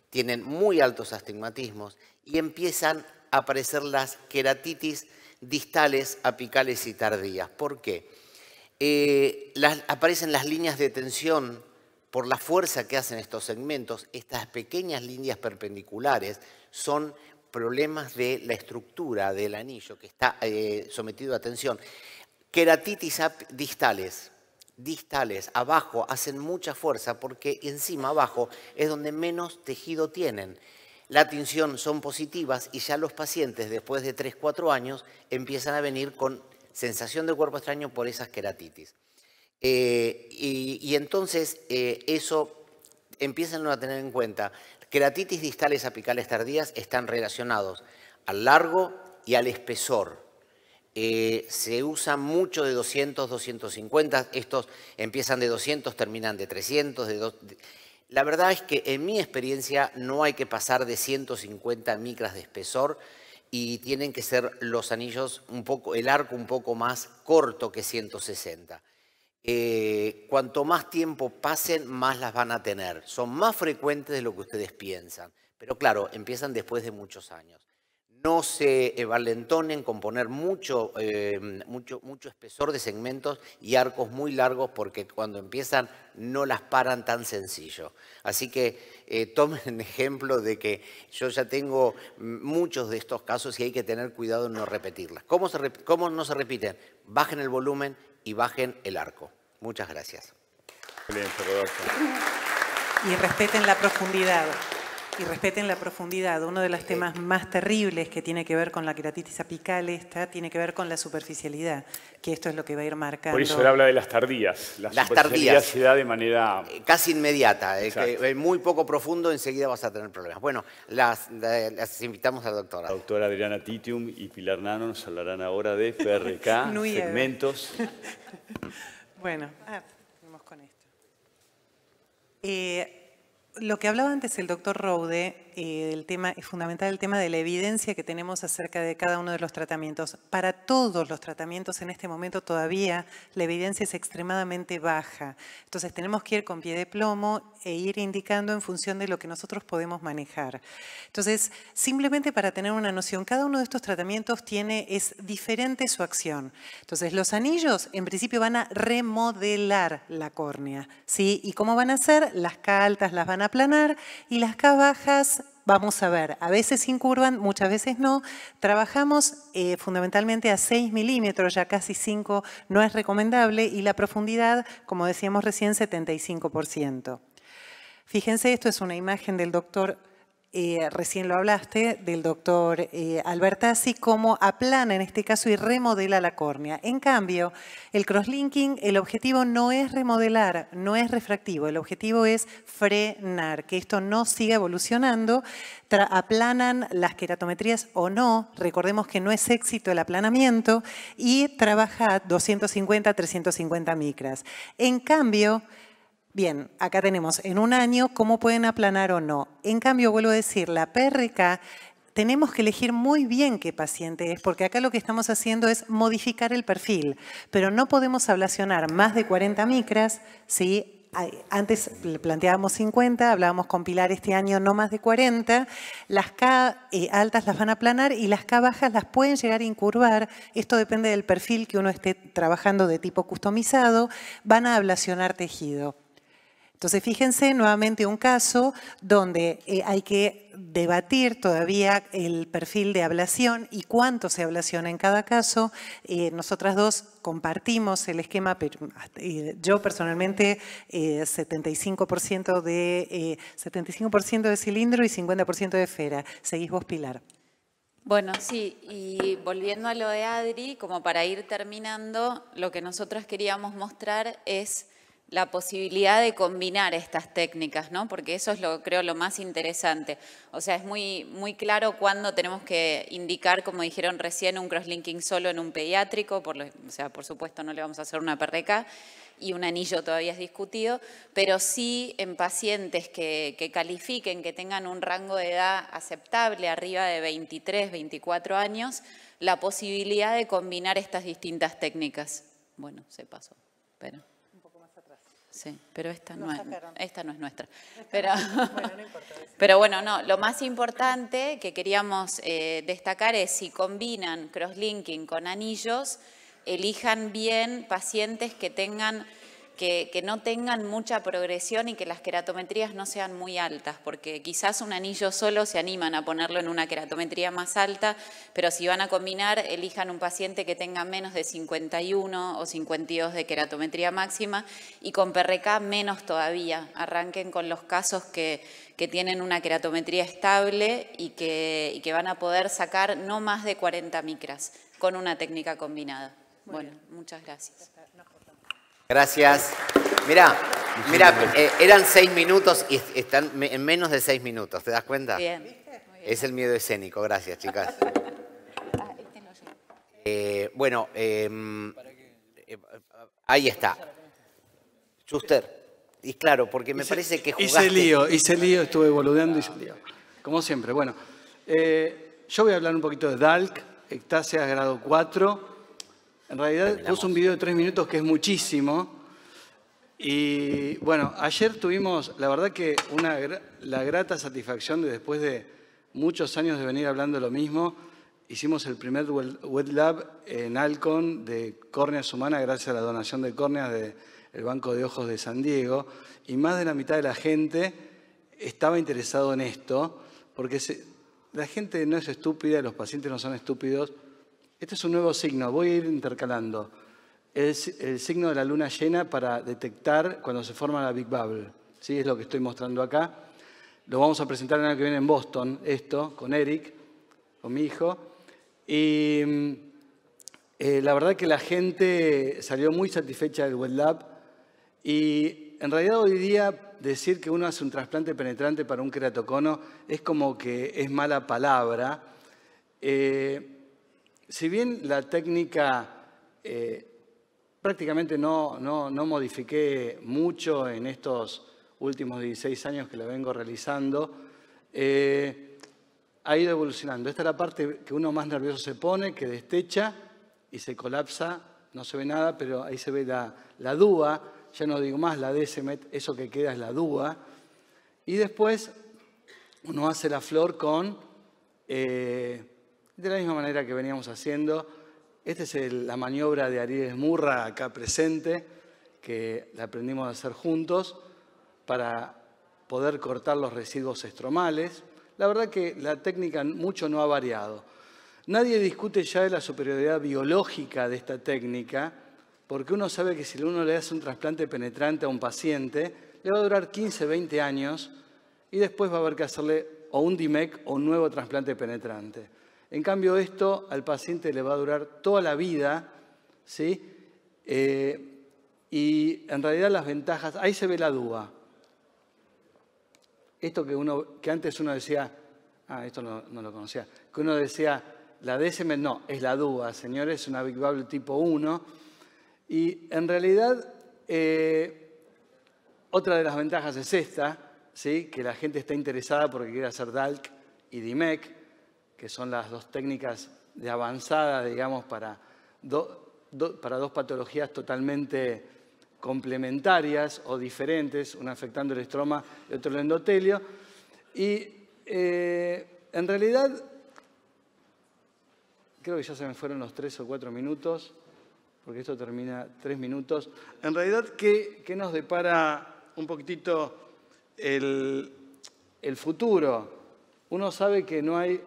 tienen muy altos astigmatismos y empiezan a aparecer las queratitis distales, apicales y tardías. ¿Por qué? Eh, aparecen las líneas de tensión por la fuerza que hacen estos segmentos, estas pequeñas líneas perpendiculares son problemas de la estructura del anillo que está eh, sometido a tensión. Queratitis distales, distales, abajo, hacen mucha fuerza porque encima, abajo, es donde menos tejido tienen. La tensión son positivas y ya los pacientes después de 3, 4 años empiezan a venir con sensación de cuerpo extraño por esas queratitis. Eh, y, entonces eh, eso empiezan a tener en cuenta. titis distales apicales tardías están relacionados al largo y al espesor. Eh, se usa mucho de 200, 250, estos empiezan de 200, terminan de 300. De La verdad es que en mi experiencia no hay que pasar de 150 micras de espesor y tienen que ser los anillos un poco, el arco un poco más corto que 160. Eh, cuanto más tiempo pasen, más las van a tener. Son más frecuentes de lo que ustedes piensan. Pero claro, empiezan después de muchos años. No se eh, valentonen con poner mucho, em, mucho, mucho espesor de segmentos y arcos muy largos porque cuando empiezan no las paran tan sencillo. Así que eh, tomen tomen ejemplo de que yo ya tengo muchos de estos casos y hay que tener cuidado en no repetirlas. cómo no se repiten? Bajen el volumen y bajen el arco. Muchas gracias. Y respeten la profundidad. Y respeten la profundidad. Uno de los temas más terribles que tiene que ver con la queratitis apical esta tiene que ver con la superficialidad, que esto es lo que va a ir marcando. Por eso él habla de las tardías. La las tardías. se da de manera... Eh, casi inmediata. Eh, muy poco profundo, enseguida vas a tener problemas. Bueno, las, las invitamos a la doctora. La doctora Adriana Titium y Pilar Nano nos hablarán ahora de PRK, segmentos. Bueno, ah, vamos con esto. Eh, lo que hablaba antes el doctor Rode eh, el tema, es fundamental el tema de la evidencia que tenemos acerca de cada uno de los tratamientos. Para todos los tratamientos en este momento todavía la evidencia es extremadamente baja. Entonces tenemos que ir con pie de plomo e ir indicando en función de lo que nosotros podemos manejar. Entonces, simplemente para tener una noción, cada uno de estos tratamientos tiene, es diferente su acción. Entonces, los anillos en principio van a remodelar la córnea. ¿sí? ¿Y cómo van a hacer? Las altas las van a aplanar y las K bajas Vamos a ver, a veces incurvan, muchas veces no. Trabajamos eh, fundamentalmente a 6 milímetros, ya casi 5 no es recomendable, y la profundidad, como decíamos recién, 75%. Fíjense, esto es una imagen del doctor eh, recién lo hablaste, del doctor eh, Albertazzi, cómo aplana en este caso y remodela la córnea. En cambio, el crosslinking, el objetivo no es remodelar, no es refractivo, el objetivo es frenar, que esto no siga evolucionando, aplanan las queratometrías o no, recordemos que no es éxito el aplanamiento, y trabaja 250, 350 micras. En cambio, Bien, acá tenemos en un año cómo pueden aplanar o no. En cambio, vuelvo a decir, la PRK tenemos que elegir muy bien qué paciente es, porque acá lo que estamos haciendo es modificar el perfil, pero no podemos ablacionar más de 40 micras, antes planteábamos 50, hablábamos con Pilar este año no más de 40, las K eh, altas las van a aplanar y las K bajas las pueden llegar a incurvar, esto depende del perfil que uno esté trabajando de tipo customizado, van a ablacionar tejido. Entonces, fíjense nuevamente un caso donde eh, hay que debatir todavía el perfil de ablación y cuánto se ablaciona en cada caso. Eh, nosotras dos compartimos el esquema, eh, yo personalmente 75% de 75% de cilindro y 50% de esfera. Seguís vos, Pilar. Bueno, sí, y volviendo a lo de Adri, como para ir terminando, lo que nosotros queríamos mostrar es la posibilidad de combinar estas técnicas, ¿no? Porque eso es lo creo lo más interesante. O sea, es muy, muy claro cuándo tenemos que indicar, como dijeron recién, un crosslinking solo en un pediátrico, por o sea, por supuesto no le vamos a hacer una PRK y un anillo todavía es discutido, pero sí en pacientes que, que califiquen, que tengan un rango de edad aceptable, arriba de 23, 24 años, la posibilidad de combinar estas distintas técnicas. Bueno, se pasó, pero... Sí, pero esta no, es, esta no es nuestra. Pero bueno, no pero bueno, no, lo más importante que queríamos eh, destacar es si combinan crosslinking con anillos, elijan bien pacientes que tengan que, no tengan mucha progresión y que las queratometrías no sean muy altas, porque quizás un anillo solo se animan a ponerlo en una queratometría más alta, pero si van a combinar, elijan un paciente que tenga menos de 51 o 52 de queratometría máxima y con PRK menos todavía. Arranquen con los casos que, tienen una queratometría estable y que, van a poder sacar no más de 40 micras con una técnica combinada. bueno, muchas gracias. Gracias. Mira, mira, eh, eran seis minutos y están en menos de seis minutos, ¿te das cuenta? Bien. Es el miedo escénico, gracias chicas. Ah, este eh, bueno, em, eh, ahí está. Schuster. Y claro, porque me parece que jugaste... Hice lío, lío, estuve boludeando y hice lío. Como siempre, bueno. yo voy a hablar un poquito de DALC, Ectasia grado 4 en realidad puse un video de tres minutos que es muchísimo. Y bueno, ayer tuvimos, la verdad que una, la grata satisfacción de después de muchos años de venir hablando lo mismo, hicimos el primer wet lab en Alcon de córneas humana gracias a la donación de córneas del Banco de Ojos de San Diego y más de la mitad de la gente estaba interesado en esto porque la gente no es estúpida, los pacientes no son estúpidos, este es un nuevo signo, voy a ir intercalando. Es el signo de la luna llena para detectar cuando se forma la Big Bubble. ¿Sí? Es lo que estoy mostrando acá. Lo vamos a presentar en el año que viene en Boston, esto, con Eric, con mi hijo. Y eh, la verdad que la gente salió muy satisfecha del Well Lab. Y en realidad hoy día decir que uno hace un trasplante penetrante para un creatocono es como que es mala palabra. Eh, si bien la técnica eh, prácticamente no, no, modifiqué mucho en estos últimos 16 años que la vengo realizando, eh, ha ido evolucionando. Esta es la parte que uno más nervioso se pone, que destecha y se colapsa, no se ve nada, pero ahí se ve la, dúa. ya no digo más la decimet, eso que queda es la dúa. Y después uno hace la flor con... Eh, de la misma manera que veníamos haciendo, esta es la maniobra de Aries Murra acá presente, que la aprendimos a hacer juntos para poder cortar los residuos estromales. La verdad que la técnica mucho no ha variado. Nadie discute ya de la superioridad biológica de esta técnica, porque uno sabe que si uno le hace un trasplante penetrante a un paciente, le va a durar 15, 20 años y después va a haber que hacerle o un DIMEC o un nuevo trasplante penetrante. En cambio, esto al paciente le va a durar toda la vida, ¿sí? Eh, y en realidad las ventajas, ahí se ve la duda. Esto que, uno, que antes uno decía, ah, esto no, lo conocía, que uno decía, la DSM no, es la DUA, señores, es una Big tipo 1. Y en realidad, eh, otra de las ventajas es esta, ¿sí? que la gente está interesada porque quiere hacer DALC y DIMEC, que son las dos técnicas de avanzada, digamos, para, para dos patologías totalmente complementarias o diferentes, una afectando el estroma y otro el endotelio. Y eh, en realidad, creo que ya se me fueron los tres o cuatro minutos, porque esto termina tres minutos. En realidad, ¿qué, nos depara un poquitito el, el futuro? Uno sabe que no hay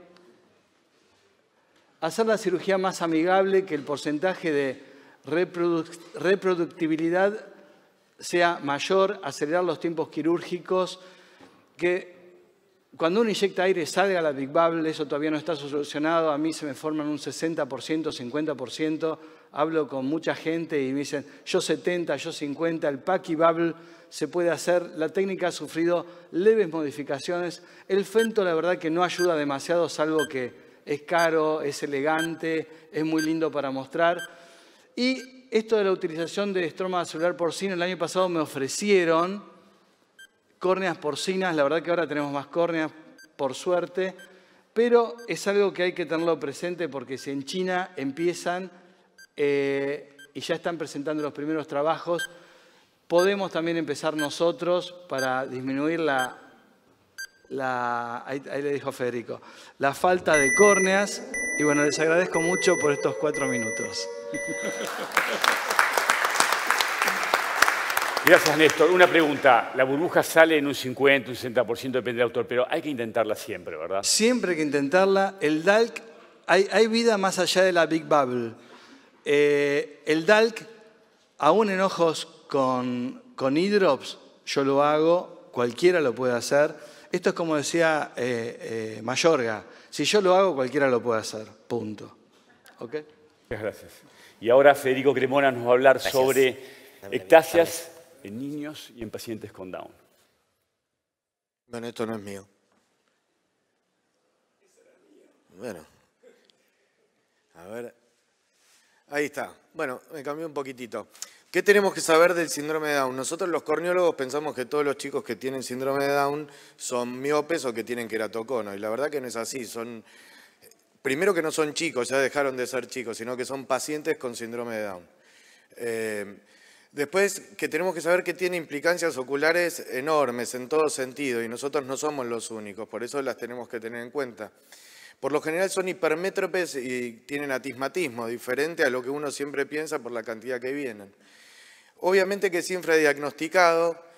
hacer la cirugía más amigable, que el porcentaje de reproductibilidad sea mayor, acelerar los tiempos quirúrgicos, que cuando uno inyecta aire salga la Big Bubble, eso todavía no está solucionado, a mí se me forman un 60%, 50%, hablo con mucha gente y me dicen, yo 70, yo 50, el packy Bubble se puede hacer, la técnica ha sufrido leves modificaciones, el Fento la verdad que no ayuda demasiado, salvo que es caro, es elegante, es muy lindo para mostrar. Y esto de la utilización de estroma celular porcino, el año pasado me ofrecieron córneas porcinas, la verdad que ahora tenemos más córneas, por suerte, pero es algo que hay que tenerlo presente porque si en China empiezan eh, y ya están presentando los primeros trabajos, podemos también empezar nosotros para disminuir la ahí, le dijo Federico, la falta de córneas. Y bueno, les agradezco mucho por estos cuatro minutos. Gracias, Néstor. Una pregunta. La burbuja sale en un 50, un 60%, depende del autor, pero hay que intentarla siempre, ¿verdad? Siempre hay que intentarla. El DALC, hay, vida más allá de la Big Bubble. Eh, el DALC, aún en ojos con, con drops yo lo hago, cualquiera lo puede hacer. Esto es como decía eh, eh, Mayorga, si yo lo hago cualquiera lo puede hacer, punto. Muchas gracias. Y ahora Federico Cremona nos va a hablar sobre ectasias en niños y en pacientes con Down. Bueno, esto no es mío. Bueno. A ver. Ahí está. Bueno, me cambió un poquitito. ¿Qué tenemos que saber del síndrome de Down? Nosotros los corneólogos pensamos que todos los chicos que tienen síndrome de Down son miopes o que tienen queratocono. Y la verdad que no es así. Son, primero que no son chicos, ya dejaron de ser chicos, sino que son pacientes con síndrome de Down. Eh, después, que tenemos que saber que tiene implicancias oculares enormes en todo sentido y nosotros no somos los únicos, por eso las tenemos que tener en cuenta. Por lo general son hipermétropes y tienen atismatismo, diferente a lo que uno siempre piensa por la cantidad que vienen. Obviamente que es diagnosticado,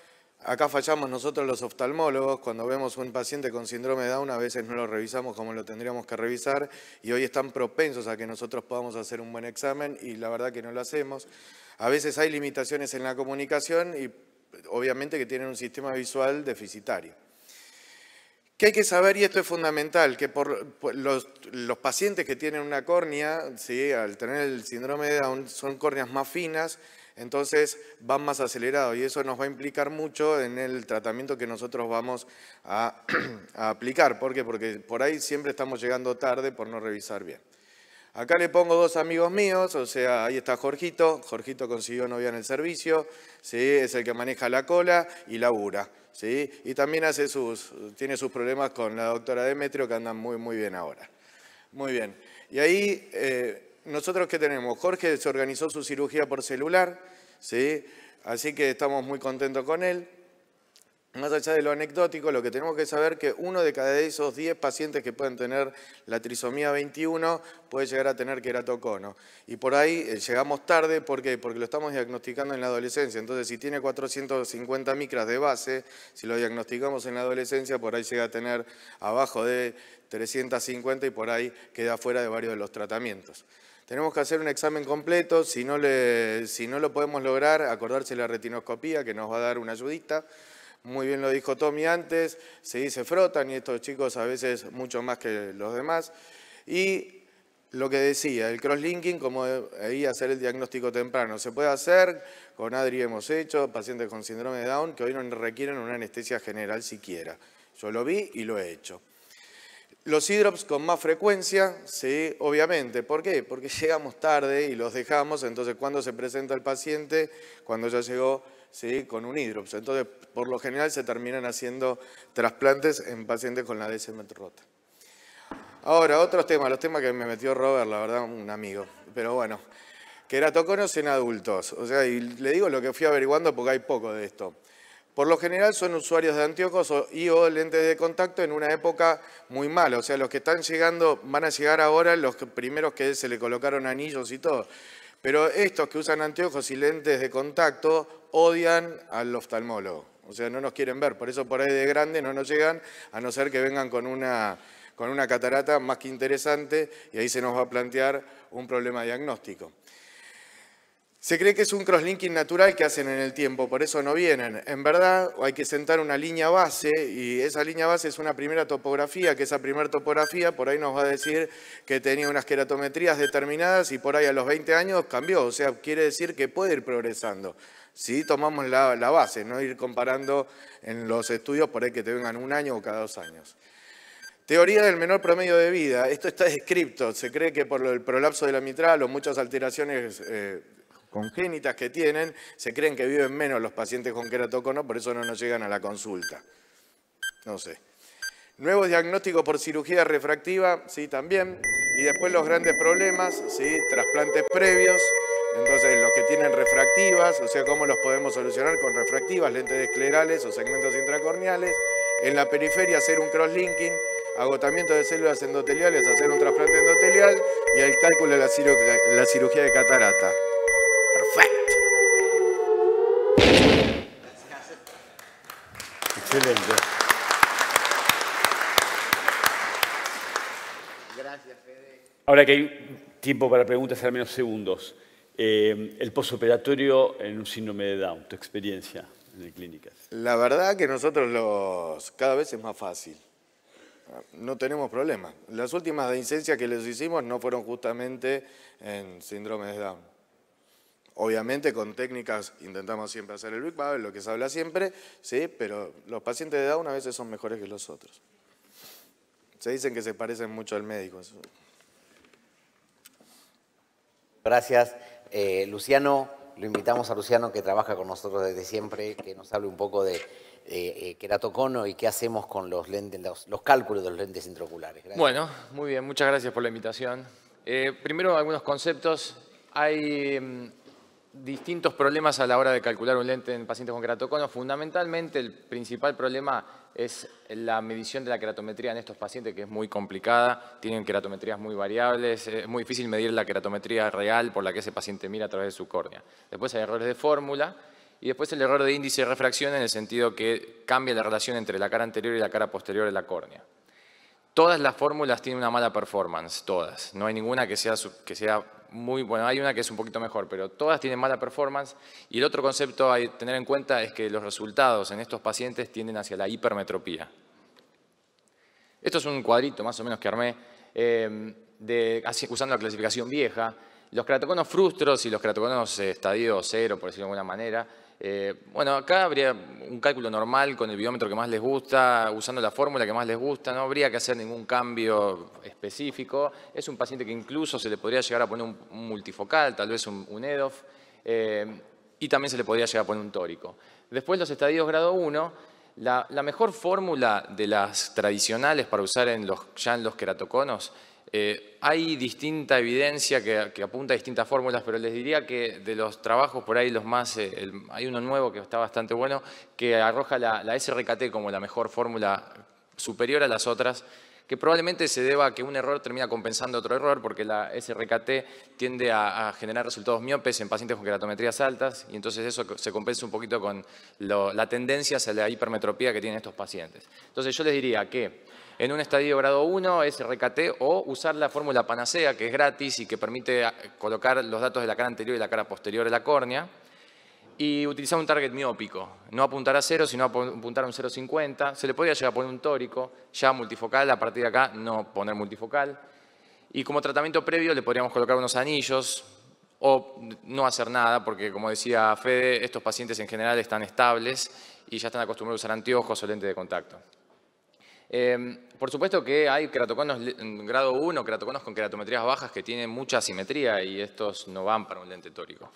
Acá fallamos nosotros los oftalmólogos, cuando vemos un paciente con síndrome de Down a veces no lo revisamos como lo tendríamos que revisar y hoy están propensos a que nosotros podamos hacer un buen examen y la verdad que no lo hacemos. A veces hay limitaciones en la comunicación y obviamente que tienen un sistema visual deficitario. ¿Qué hay que saber? Y esto es fundamental, que los, pacientes que tienen una córnea, ¿sí? al tener el síndrome de Down, son córneas más finas, entonces van más acelerado y eso nos va a implicar mucho en el tratamiento que nosotros vamos a, aplicar. ¿Por qué? Porque por ahí siempre estamos llegando tarde por no revisar bien. Acá le pongo dos amigos míos, o sea, ahí está Jorgito. Jorgito consiguió novia en el servicio, ¿sí? es el que maneja la cola y labura. ¿sí? Y también hace sus, tiene sus problemas con la doctora Demetrio, que andan muy, muy bien ahora. Muy bien. Y ahí eh, nosotros ¿qué tenemos, Jorge se organizó su cirugía por celular, así que estamos muy contentos con él. Más allá de lo anecdótico, lo que tenemos que saber es que uno de cada esos 10 pacientes que pueden tener la trisomía 21 puede llegar a tener queratocono. Y por ahí eh, llegamos tarde, ¿por qué? Porque lo estamos diagnosticando en la adolescencia. Entonces, si tiene 450 micras de base, si lo diagnosticamos en la adolescencia, por ahí llega a tener abajo de 350 y por ahí queda fuera de varios de los tratamientos. Tenemos que hacer un examen completo, si no, lo podemos lograr, acordarse la retinoscopía que nos va a dar una ayudita. Muy bien lo dijo Tommy antes, se dice frotan y estos chicos a veces mucho más que los demás. Y lo que decía, el crosslinking, como ahí hacer el diagnóstico temprano. Se puede hacer, con Adri hemos hecho, pacientes con síndrome de Down que hoy no requieren una anestesia general siquiera. Yo lo vi y lo he hecho. Los hidrops con más frecuencia, sí, obviamente. ¿Por qué? Porque llegamos tarde y los dejamos, entonces cuando se presenta el paciente, cuando ya llegó, sí, con un hidrops. Entonces, por lo general se terminan haciendo trasplantes en pacientes con la DSM rota. Ahora, otros temas, los temas que me metió Robert, la verdad, un amigo. Pero bueno, queratoconos en adultos. O sea, y le digo lo que fui averiguando porque hay poco de esto. Por lo general son usuarios de anteojos y o lentes de contacto en una época muy mala. O sea, los que están llegando van a llegar ahora los primeros que se le colocaron anillos y todo. Pero estos que usan anteojos y lentes de contacto odian al oftalmólogo. O sea, no nos quieren ver. Por eso por ahí de grande no nos llegan, a no ser que vengan con una, con una catarata más que interesante y ahí se nos va a plantear un problema diagnóstico. Se cree que es un crosslinking natural que hacen en el tiempo, por eso no vienen. En verdad hay que sentar una línea base y esa línea base es una primera topografía, que esa primera topografía por ahí nos va a decir que tenía unas queratometrías determinadas y por ahí a los 20 años cambió, o sea, quiere decir que puede ir progresando. Si tomamos la, base, no ir comparando en los estudios por ahí que te vengan un año o cada dos años. Teoría del menor promedio de vida. Esto está descrito. Se cree que por el prolapso de la mitral o muchas alteraciones eh, congénitas que tienen, se creen que viven menos los pacientes con queratocono, por eso no nos llegan a la consulta. No sé. Nuevos diagnósticos por cirugía refractiva, sí, también. Y después los grandes problemas, sí, trasplantes previos. Entonces, los que tienen refractivas, o sea, cómo los podemos solucionar con refractivas, lentes esclerales o segmentos intracorneales. En la periferia, hacer un crosslinking, agotamiento de células endoteliales, hacer un trasplante endotelial y el cálculo de la cirugía de catarata. Perfecto. Excelente. Gracias, Fede. Ahora que hay tiempo para preguntas, al menos segundos. Eh, el posoperatorio en un síndrome de Down, tu experiencia en clínicas. La verdad que nosotros los cada vez es más fácil. No tenemos problemas. Las últimas de incidencia que les hicimos no fueron justamente en síndrome de Down. Obviamente con técnicas intentamos siempre hacer el Big Bubble, lo que se habla siempre, ¿sí? pero los pacientes de edad una veces son mejores que los otros. Se dicen que se parecen mucho al médico. Gracias. Eh, Luciano, lo invitamos a Luciano que trabaja con nosotros desde siempre, que nos hable un poco de eh, queratocono y qué hacemos con los, lentes, los, cálculos de los lentes intraoculares. Bueno, muy bien, muchas gracias por la invitación. Eh, primero algunos conceptos. Hay mm, distintos problemas a la hora de calcular un lente en pacientes con queratocono. Fundamentalmente, el principal problema es la medición de la queratometría en estos pacientes, que es muy complicada, tienen queratometrías muy variables, es muy difícil medir la queratometría real por la que ese paciente mira a través de su córnea. Después hay errores de fórmula y después el error de índice de refracción en el sentido que cambia la relación entre la cara anterior y la cara posterior de la córnea. Todas las fórmulas tienen una mala performance, todas. No hay ninguna que sea, que sea muy, bueno, hay una que es un poquito mejor, pero todas tienen mala performance. Y el otro concepto a tener en cuenta es que los resultados en estos pacientes tienden hacia la hipermetropía. Esto es un cuadrito más o menos que armé eh, usando la clasificación vieja. Los keratoconos frustros y los keratoconos eh, estadio cero, por decirlo de alguna manera, eh, bueno, acá habría un cálculo normal con el biómetro que más les gusta, usando la fórmula que más les gusta, no habría que hacer ningún cambio específico. Es un paciente que incluso se le podría llegar a poner un, multifocal, tal vez un, EDOF, eh, y también se le podría llegar a poner un tórico. Después los estadios grado 1, la, mejor fórmula de las tradicionales para usar en los, ya en los queratoconos eh, hay distinta evidencia que, apunta a distintas fórmulas, pero les diría que de los trabajos por ahí los más, eh, hay uno nuevo que está bastante bueno, que arroja la, la SRKT como la mejor fórmula superior a las otras que probablemente se deba a que un error termina compensando otro error porque la SRKT tiende a, generar resultados miopes en pacientes con queratometrías altas y entonces eso se compensa un poquito con la tendencia hacia la hipermetropía que tienen estos pacientes. Entonces yo les diría que en un estadio grado 1 SRKT o usar la fórmula panacea que es gratis y que permite colocar los datos de la cara anterior y la cara posterior de la córnea y utilizar un target miópico, no apuntar a cero, sino apuntar a un 0,50. Se le podría llegar a poner un tórico, ya multifocal, a partir de acá no poner multifocal. Y como tratamiento previo le podríamos colocar unos anillos o no hacer nada, porque como decía Fede, estos pacientes en general están estables y ya están acostumbrados a usar anteojos o lentes de contacto. Em, por supuesto que hay queratoconos grado 1, queratoconos con queratometrías bajas que tienen mucha asimetría y estos no van para un lente tórico.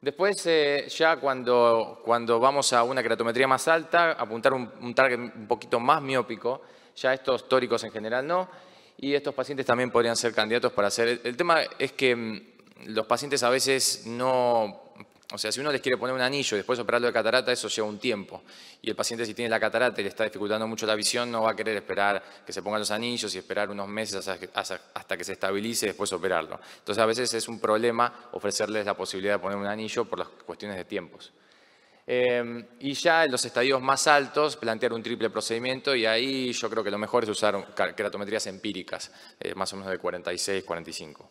Después, eh, ya cuando, cuando vamos a una creatometría más alta, apuntar un, target un poquito más miópico, ya estos tóricos en general no, y estos pacientes también podrían ser candidatos para hacer... el tema es que mm, los pacientes a veces no o sea, si uno les quiere poner un anillo y después operarlo de catarata, eso lleva un tiempo. Y el paciente si tiene la catarata y le está dificultando mucho la visión, no va a querer esperar que se pongan los anillos y esperar unos meses hasta que se estabilice y después operarlo. Entonces a veces es un problema ofrecerles la posibilidad de poner un anillo por las cuestiones de tiempos. Em, y ya en los estadios más altos, plantear un triple procedimiento y ahí yo creo que lo mejor es usar keratometrías empíricas, eh, más o menos de 46, 45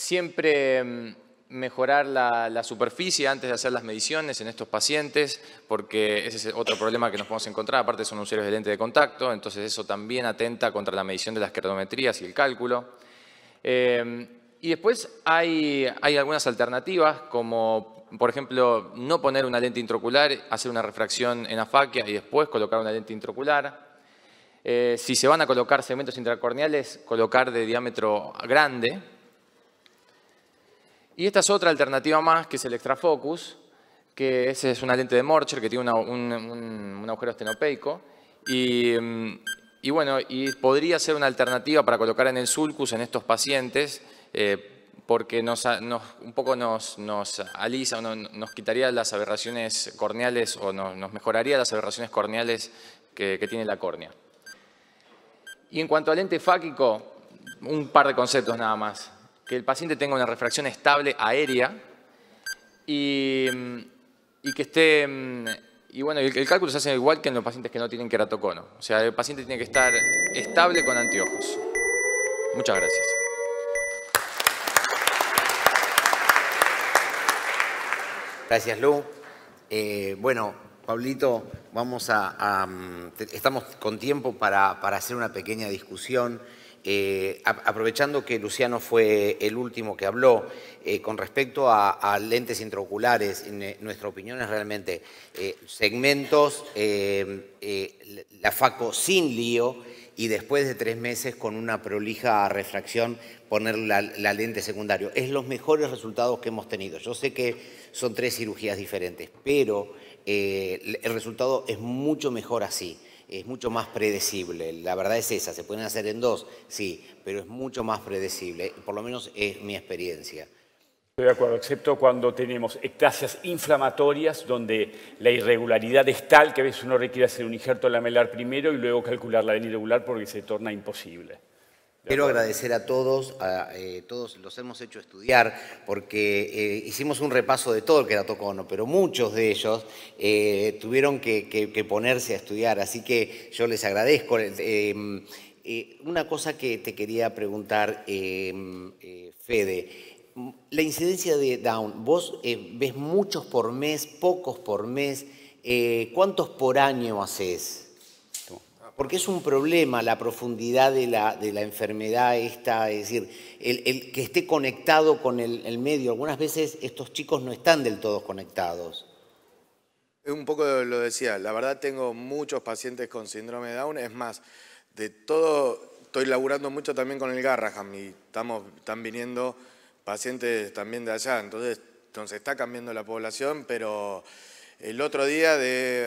siempre mm, mejorar la, superficie antes de hacer las mediciones en estos pacientes, porque ese es otro problema que nos podemos encontrar, aparte son usuarios de lente de contacto, entonces eso también atenta contra la medición de las cardiometrías y el cálculo. Em, y después hay, algunas alternativas, como por ejemplo no poner una lente intraocular, hacer una refracción en afaquia y después colocar una lente intraocular. Eh, si se van a colocar segmentos intracorneales, colocar de diámetro grande, y esta es otra alternativa más, que es el extrafocus, que ese es una lente de Morcher que tiene un, agujero estenopeico. Y, mm, bueno, podría ser una alternativa para colocar en el sulcus en estos pacientes, eh, porque un poco nos, alisa, o nos, quitaría las aberraciones corneales o nos, mejoraría las aberraciones corneales que, que tiene la córnea. Y en cuanto al lente fáquico, un par de conceptos nada más que el paciente tenga una refracción estable aérea y, mm, que esté... Mm, y bueno, el, cálculo se hace igual que en los pacientes que no tienen queratocono. O sea, el paciente tiene que estar estable con anteojos. Muchas gracias. Gracias, Lu. Eh, bueno, Pablito, vamos a, mm, estamos con tiempo para, para hacer una pequeña discusión. Eh, aprovechando que Luciano fue el último que habló, eh, con respecto a, lentes intraoculares, eh, nuestra opinión es realmente segmentos, la FACO sin lío y después de tres meses con una prolija refracción poner la lente secundaria. Es los mejores resultados que hemos tenido. Yo sé que son tres cirugías diferentes, pero el resultado es mucho mejor así es mucho más predecible. La verdad es esa, se pueden hacer en dos, sí, pero es mucho más predecible. Por lo menos es mi experiencia. Estoy de acuerdo, excepto cuando tenemos ectasias inflamatorias donde la irregularidad es tal que a veces uno requiere hacer un injerto lamelar primero y luego calcular la irregular porque se torna imposible. Quiero agradecer a todos, a, eh, todos los hemos hecho estudiar porque eh, hicimos un repaso de todo el queratocono, pero muchos de ellos eh, tuvieron que, ponerse a estudiar, así que yo les agradezco. una cosa que te quería preguntar, Fede, la incidencia de Down, vos ves muchos por mes, pocos por mes, ¿cuántos por año haces? porque es un problema la profundidad de la, de la enfermedad esta, es decir, el, que esté conectado con el, medio. Algunas veces estos chicos no están del todo conectados. Un poco lo decía, la verdad tengo muchos pacientes con síndrome de Down, es más, de todo, estoy laburando mucho también con el Garraham y estamos, están viniendo pacientes también de allá, entonces, entonces está cambiando la población, pero... El otro día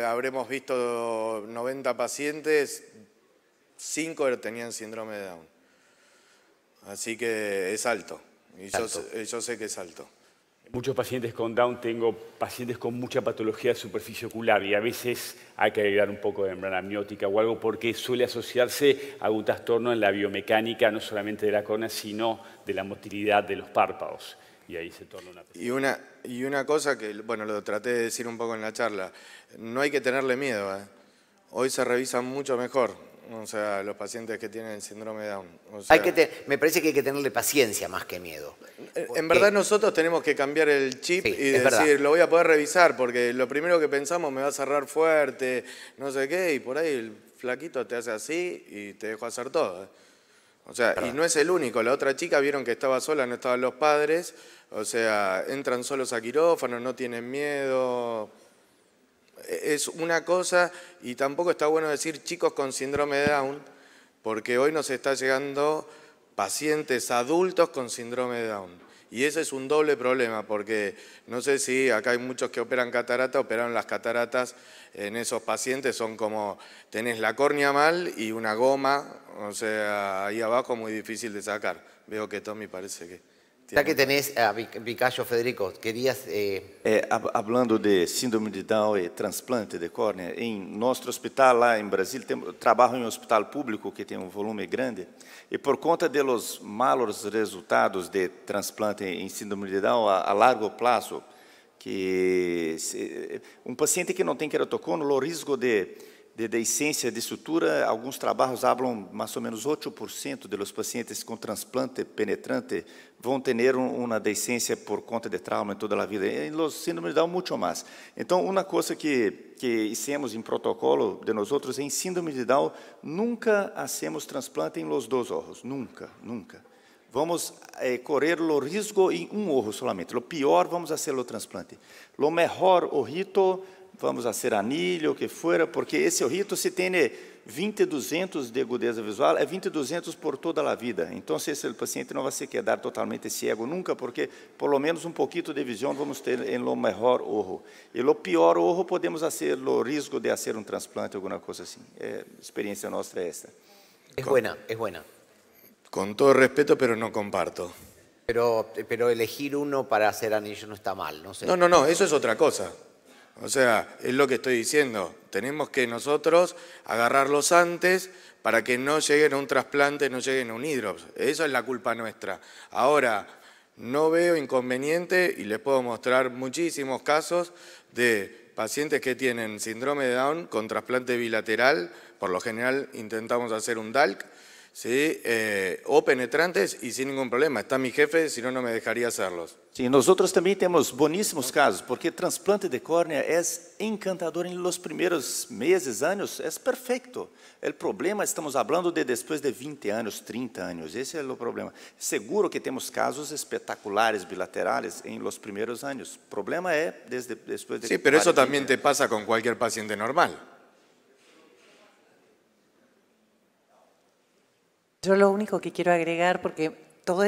habremos visto 90 pacientes, 5 tenían síndrome de Down. Así que es alto. Yo, sé que es alto. Muchos pacientes con Down tengo pacientes con mucha patología de superficie ocular y a veces hay que agregar un poco de membrana amniótica o algo porque suele asociarse a un trastorno en la biomecánica no solamente de la córnea sino de la motilidad de los párpados y ahí se torna una y una Y una cosa que, bueno, lo traté de decir un poco en la charla, no hay que tenerle miedo. ¿eh? Hoy se revisan mucho mejor, o sea, los pacientes que tienen el síndrome Down. hay que te, me parece que hay que tenerle paciencia más que miedo. Eh, en verdad nosotros tenemos que cambiar el chip y decir, lo voy a poder revisar, porque lo primero que pensamos me va a cerrar fuerte, no sé qué, y por ahí el flaquito te hace así y te dejo hacer todo. ¿eh? O sea, y no es el único. La otra chica vieron que estaba sola, no estaban los padres. O sea, entran solos a quirófanos, no tienen miedo. E-, es una cosa, y tampoco está bueno decir chicos con síndrome de Down, porque hoy nos está llegando pacientes adultos con síndrome de Down. Y ese es un doble problema, porque no sé si acá hay muchos que operan cataratas, operaron las cataratas en esos pacientes, son como tenés la córnea mal y una goma, o sea, ahí abajo muy difícil de sacar. Veo que Tommy parece que... Já que tenés a Federico, querias. Eh... É, hablando de síndrome de Down e eh, transplante de córnea, em nosso hospital lá em Brasil, tem, trabalho em um hospital público que tem um volume grande, e por conta de los malos resultados de transplante em síndrome de Down a, a largo prazo, que se, eh, um paciente que não tem queratocono, o risco de de essência, de estrutura, alguns trabalhos hablam mais ou menos 8% dos pacientes com transplante penetrante vão ter uma deiscencia por conta de trauma em toda a vida. Em síndrome síndromes dão muito mais. Então, uma coisa que que fizemos em protocolo de nós outros em síndrome de Down, nunca hacemos transplante em los dois olhos, nunca, nunca. Vamos eh, correr o risco em um olho solamente. O pior vamos fazer o transplante. Lo melhor o rito vamos a ser anilho, o que fora, porque esse é rito se tem 2200 né, de agudeza visual, é 2200 por toda a vida. Então, o paciente não vai se quedar totalmente cego nunca, porque pelo menos um pouquinho de visão vamos ter em lo melhor ojo. E lo pior ojo podemos fazer o risco de fazer um transplante, alguma coisa assim. É, a experiência nossa é esta. É boa, é boa. Com todo respeito, pero não comparto. Pero, pero elegir uno para hacer anillo no está mal, no sé. No, no, no, eso es otra cosa. O sea, es lo que estoy diciendo. Tenemos que nosotros agarrarlos antes para que no lleguen a un trasplante, no lleguen a un hidrops. Eso es la culpa nuestra. Ahora, no veo inconveniente y les puedo mostrar muchísimos casos de pacientes que tienen síndrome de Down con trasplante bilateral. Por lo general intentamos hacer un DALC ¿sí? Eh, o penetrantes y sin ningún problema. Está mi jefe, si no, no me dejaría hacerlos. Sí, nosotros también tenemos buenísimos casos, porque trasplante de córnea es encantador en los primeros meses, años, es perfecto. El problema, estamos hablando de después de 20 años, 30 años, ese es el problema. Seguro que tenemos casos espectaculares bilaterales en los primeros años. El problema es desde, después de... Sí, pero eso también te pasa con cualquier paciente normal. Yo lo único que quiero agregar, porque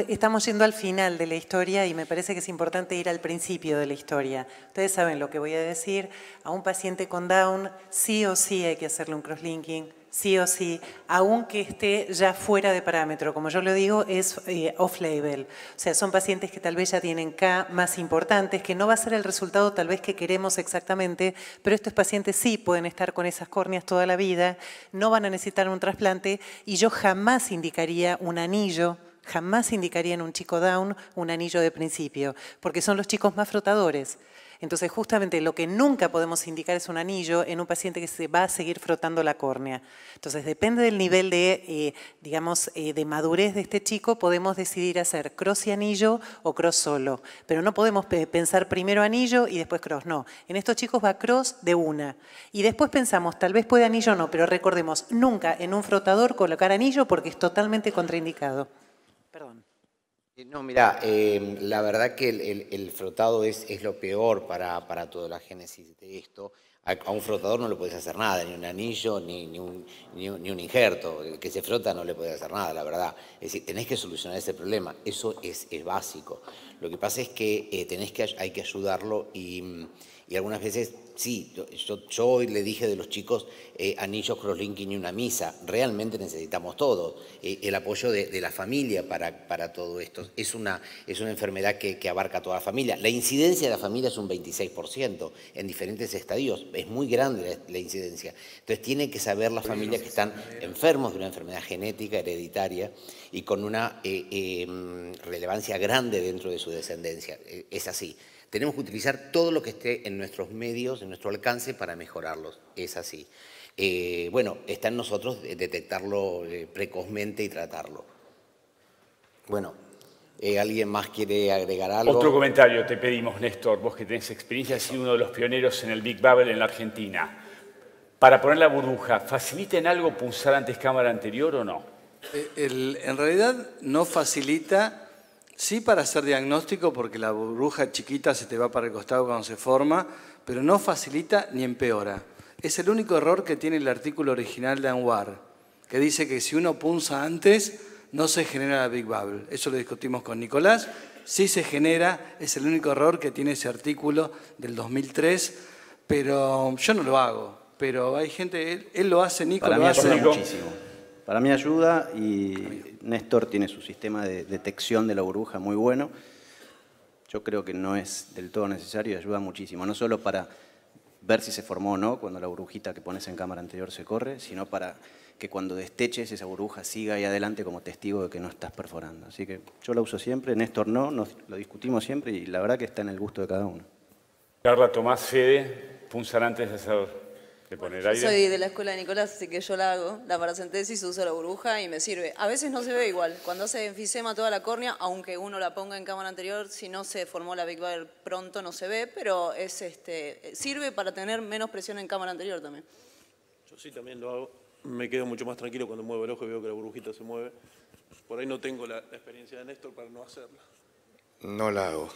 estamos yendo al final de la historia y me parece que es importante ir al principio de la historia. Ustedes saben lo que voy a decir. A un paciente con Down sí o sí hay que hacerle un crosslinking sí o sí, aunque esté ya fuera de parámetro. Como yo lo digo, es eh, off-label. O sea, son pacientes que tal vez ya tienen K más importantes, que no va a ser el resultado tal vez que queremos exactamente, pero estos pacientes sí pueden estar con esas córneas toda la vida, no van a necesitar un trasplante y yo jamás indicaría un anillo jamás indicaría en un chico down un anillo de principio, porque son los chicos más frotadores. Entonces, justamente lo que nunca podemos indicar es un anillo en un paciente que se va a seguir frotando la córnea. Entonces, depende del nivel de, eh, digamos, eh, de madurez de este chico, podemos decidir hacer cross y anillo o cross solo. Pero no podemos pensar primero anillo y después cross, no. En estos chicos va cross de una. Y después pensamos, tal vez puede anillo o no, pero recordemos, nunca en un frotador colocar anillo porque es totalmente contraindicado. Perdón. Eh, no, mira, em, la verdad que el, frotado es, es, lo peor para, para, toda la génesis de esto. A, un frotador no le puedes hacer nada, ni un anillo, ni, ni, un, injerto. El que se frota no le podés hacer nada, la verdad. Es decir, tenés que solucionar ese problema. Eso es, básico. Lo que pasa es que eh, tenés que, hay que ayudarlo y mm, y algunas veces, sí, yo, hoy le dije de los chicos, eh, anillos, crosslinking y una misa, realmente necesitamos todo, eh, el apoyo de, la familia para, todo esto. Es una, es una enfermedad que, abarca toda la familia. La incidencia de la familia es un 26% en diferentes estadios, es muy grande la, incidencia. Entonces tiene que saber las familias que están enfermos de una enfermedad genética, hereditaria, y con una eh, relevancia grande dentro de su descendencia. es así. Tenemos que utilizar todo lo que esté en nuestros medios, en nuestro alcance, para mejorarlos. Es así. Eh, bueno, está en nosotros detectarlo eh, precozmente y tratarlo. Bueno, eh, ¿alguien más quiere agregar algo? Otro comentario te pedimos, Néstor, vos que tenés experiencia, has sido uno de los pioneros en el Big Bubble en la Argentina. Para poner la burbuja, ¿facilita en algo pulsar antes cámara anterior o no? en realidad no facilita Sí para hacer diagnóstico porque la burbuja chiquita se te va para el costado cuando se forma, pero no facilita ni empeora. Es el único error que tiene el artículo original de Anwar, que dice que si uno punza antes, no se genera la Big Bubble. Eso lo discutimos con Nicolás. Sí se genera, es el único error que tiene ese artículo del 2003, pero yo no lo hago. Pero hay gente, él, lo hace, Nicolás lo hace. Muchísimo. Para mí ayuda y Néstor tiene su sistema de detección de la burbuja muy bueno. Yo creo que no es del todo necesario y ayuda muchísimo, no solo para ver si se formó o no cuando la burbujita que pones en cámara anterior se corre, sino para que cuando desteches esa burbuja siga ahí adelante como testigo de que no estás perforando. Así que yo la uso siempre, Néstor no, lo discutimos siempre y la verdad que está en el gusto de cada uno. Carla Tomás Fede, de asesor. Yo soy de la escuela de Nicolás, así que yo la hago, la paracentesis, uso la burbuja y me sirve. A veces no se ve igual. Cuando hace enfisema toda la córnea, aunque uno la ponga en cámara anterior, si no se formó la Big Bang pronto no se ve, pero es este sirve para tener menos presión en cámara anterior también. Yo sí también lo hago. Me quedo mucho más tranquilo cuando muevo el ojo y veo que la burbujita se mueve. Por ahí no tengo la, la experiencia de Néstor para no hacerla. No la hago.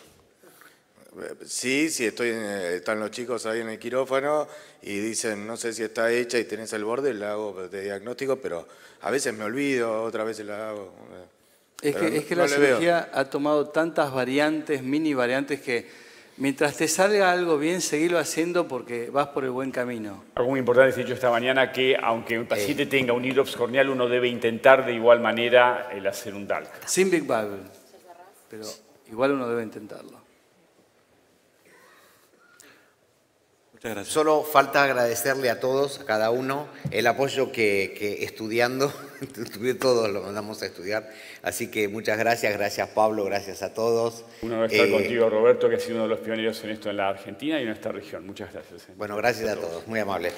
Sí, si sí, estoy eh, están los chicos ahí en el quirófano y dicen, no sé si está hecha y tenés el borde, la hago de diagnóstico, pero a veces me olvido, otras veces la hago. Es que, la cirugía ha tomado tantas variantes, mini variantes, que mientras te salga algo bien, seguirlo haciendo porque vas por el buen camino. Algo muy importante se dicho esta mañana que aunque un paciente eh. tenga un hidrops corneal, uno debe intentar de igual manera el hacer un DALC. Sin Big Bubble, pero igual uno debe intentarlo. Solo falta agradecerle a todos, a cada uno, el apoyo que, estudiando, todos lo mandamos a estudiar. Así que muchas gracias, gracias Pablo, gracias a todos. Un honor estar eh, contigo, Roberto, que ha sido uno de los pioneros en esto en la Argentina y en esta región. Muchas gracias. Eh. Bueno, gracias a todos, muy amable.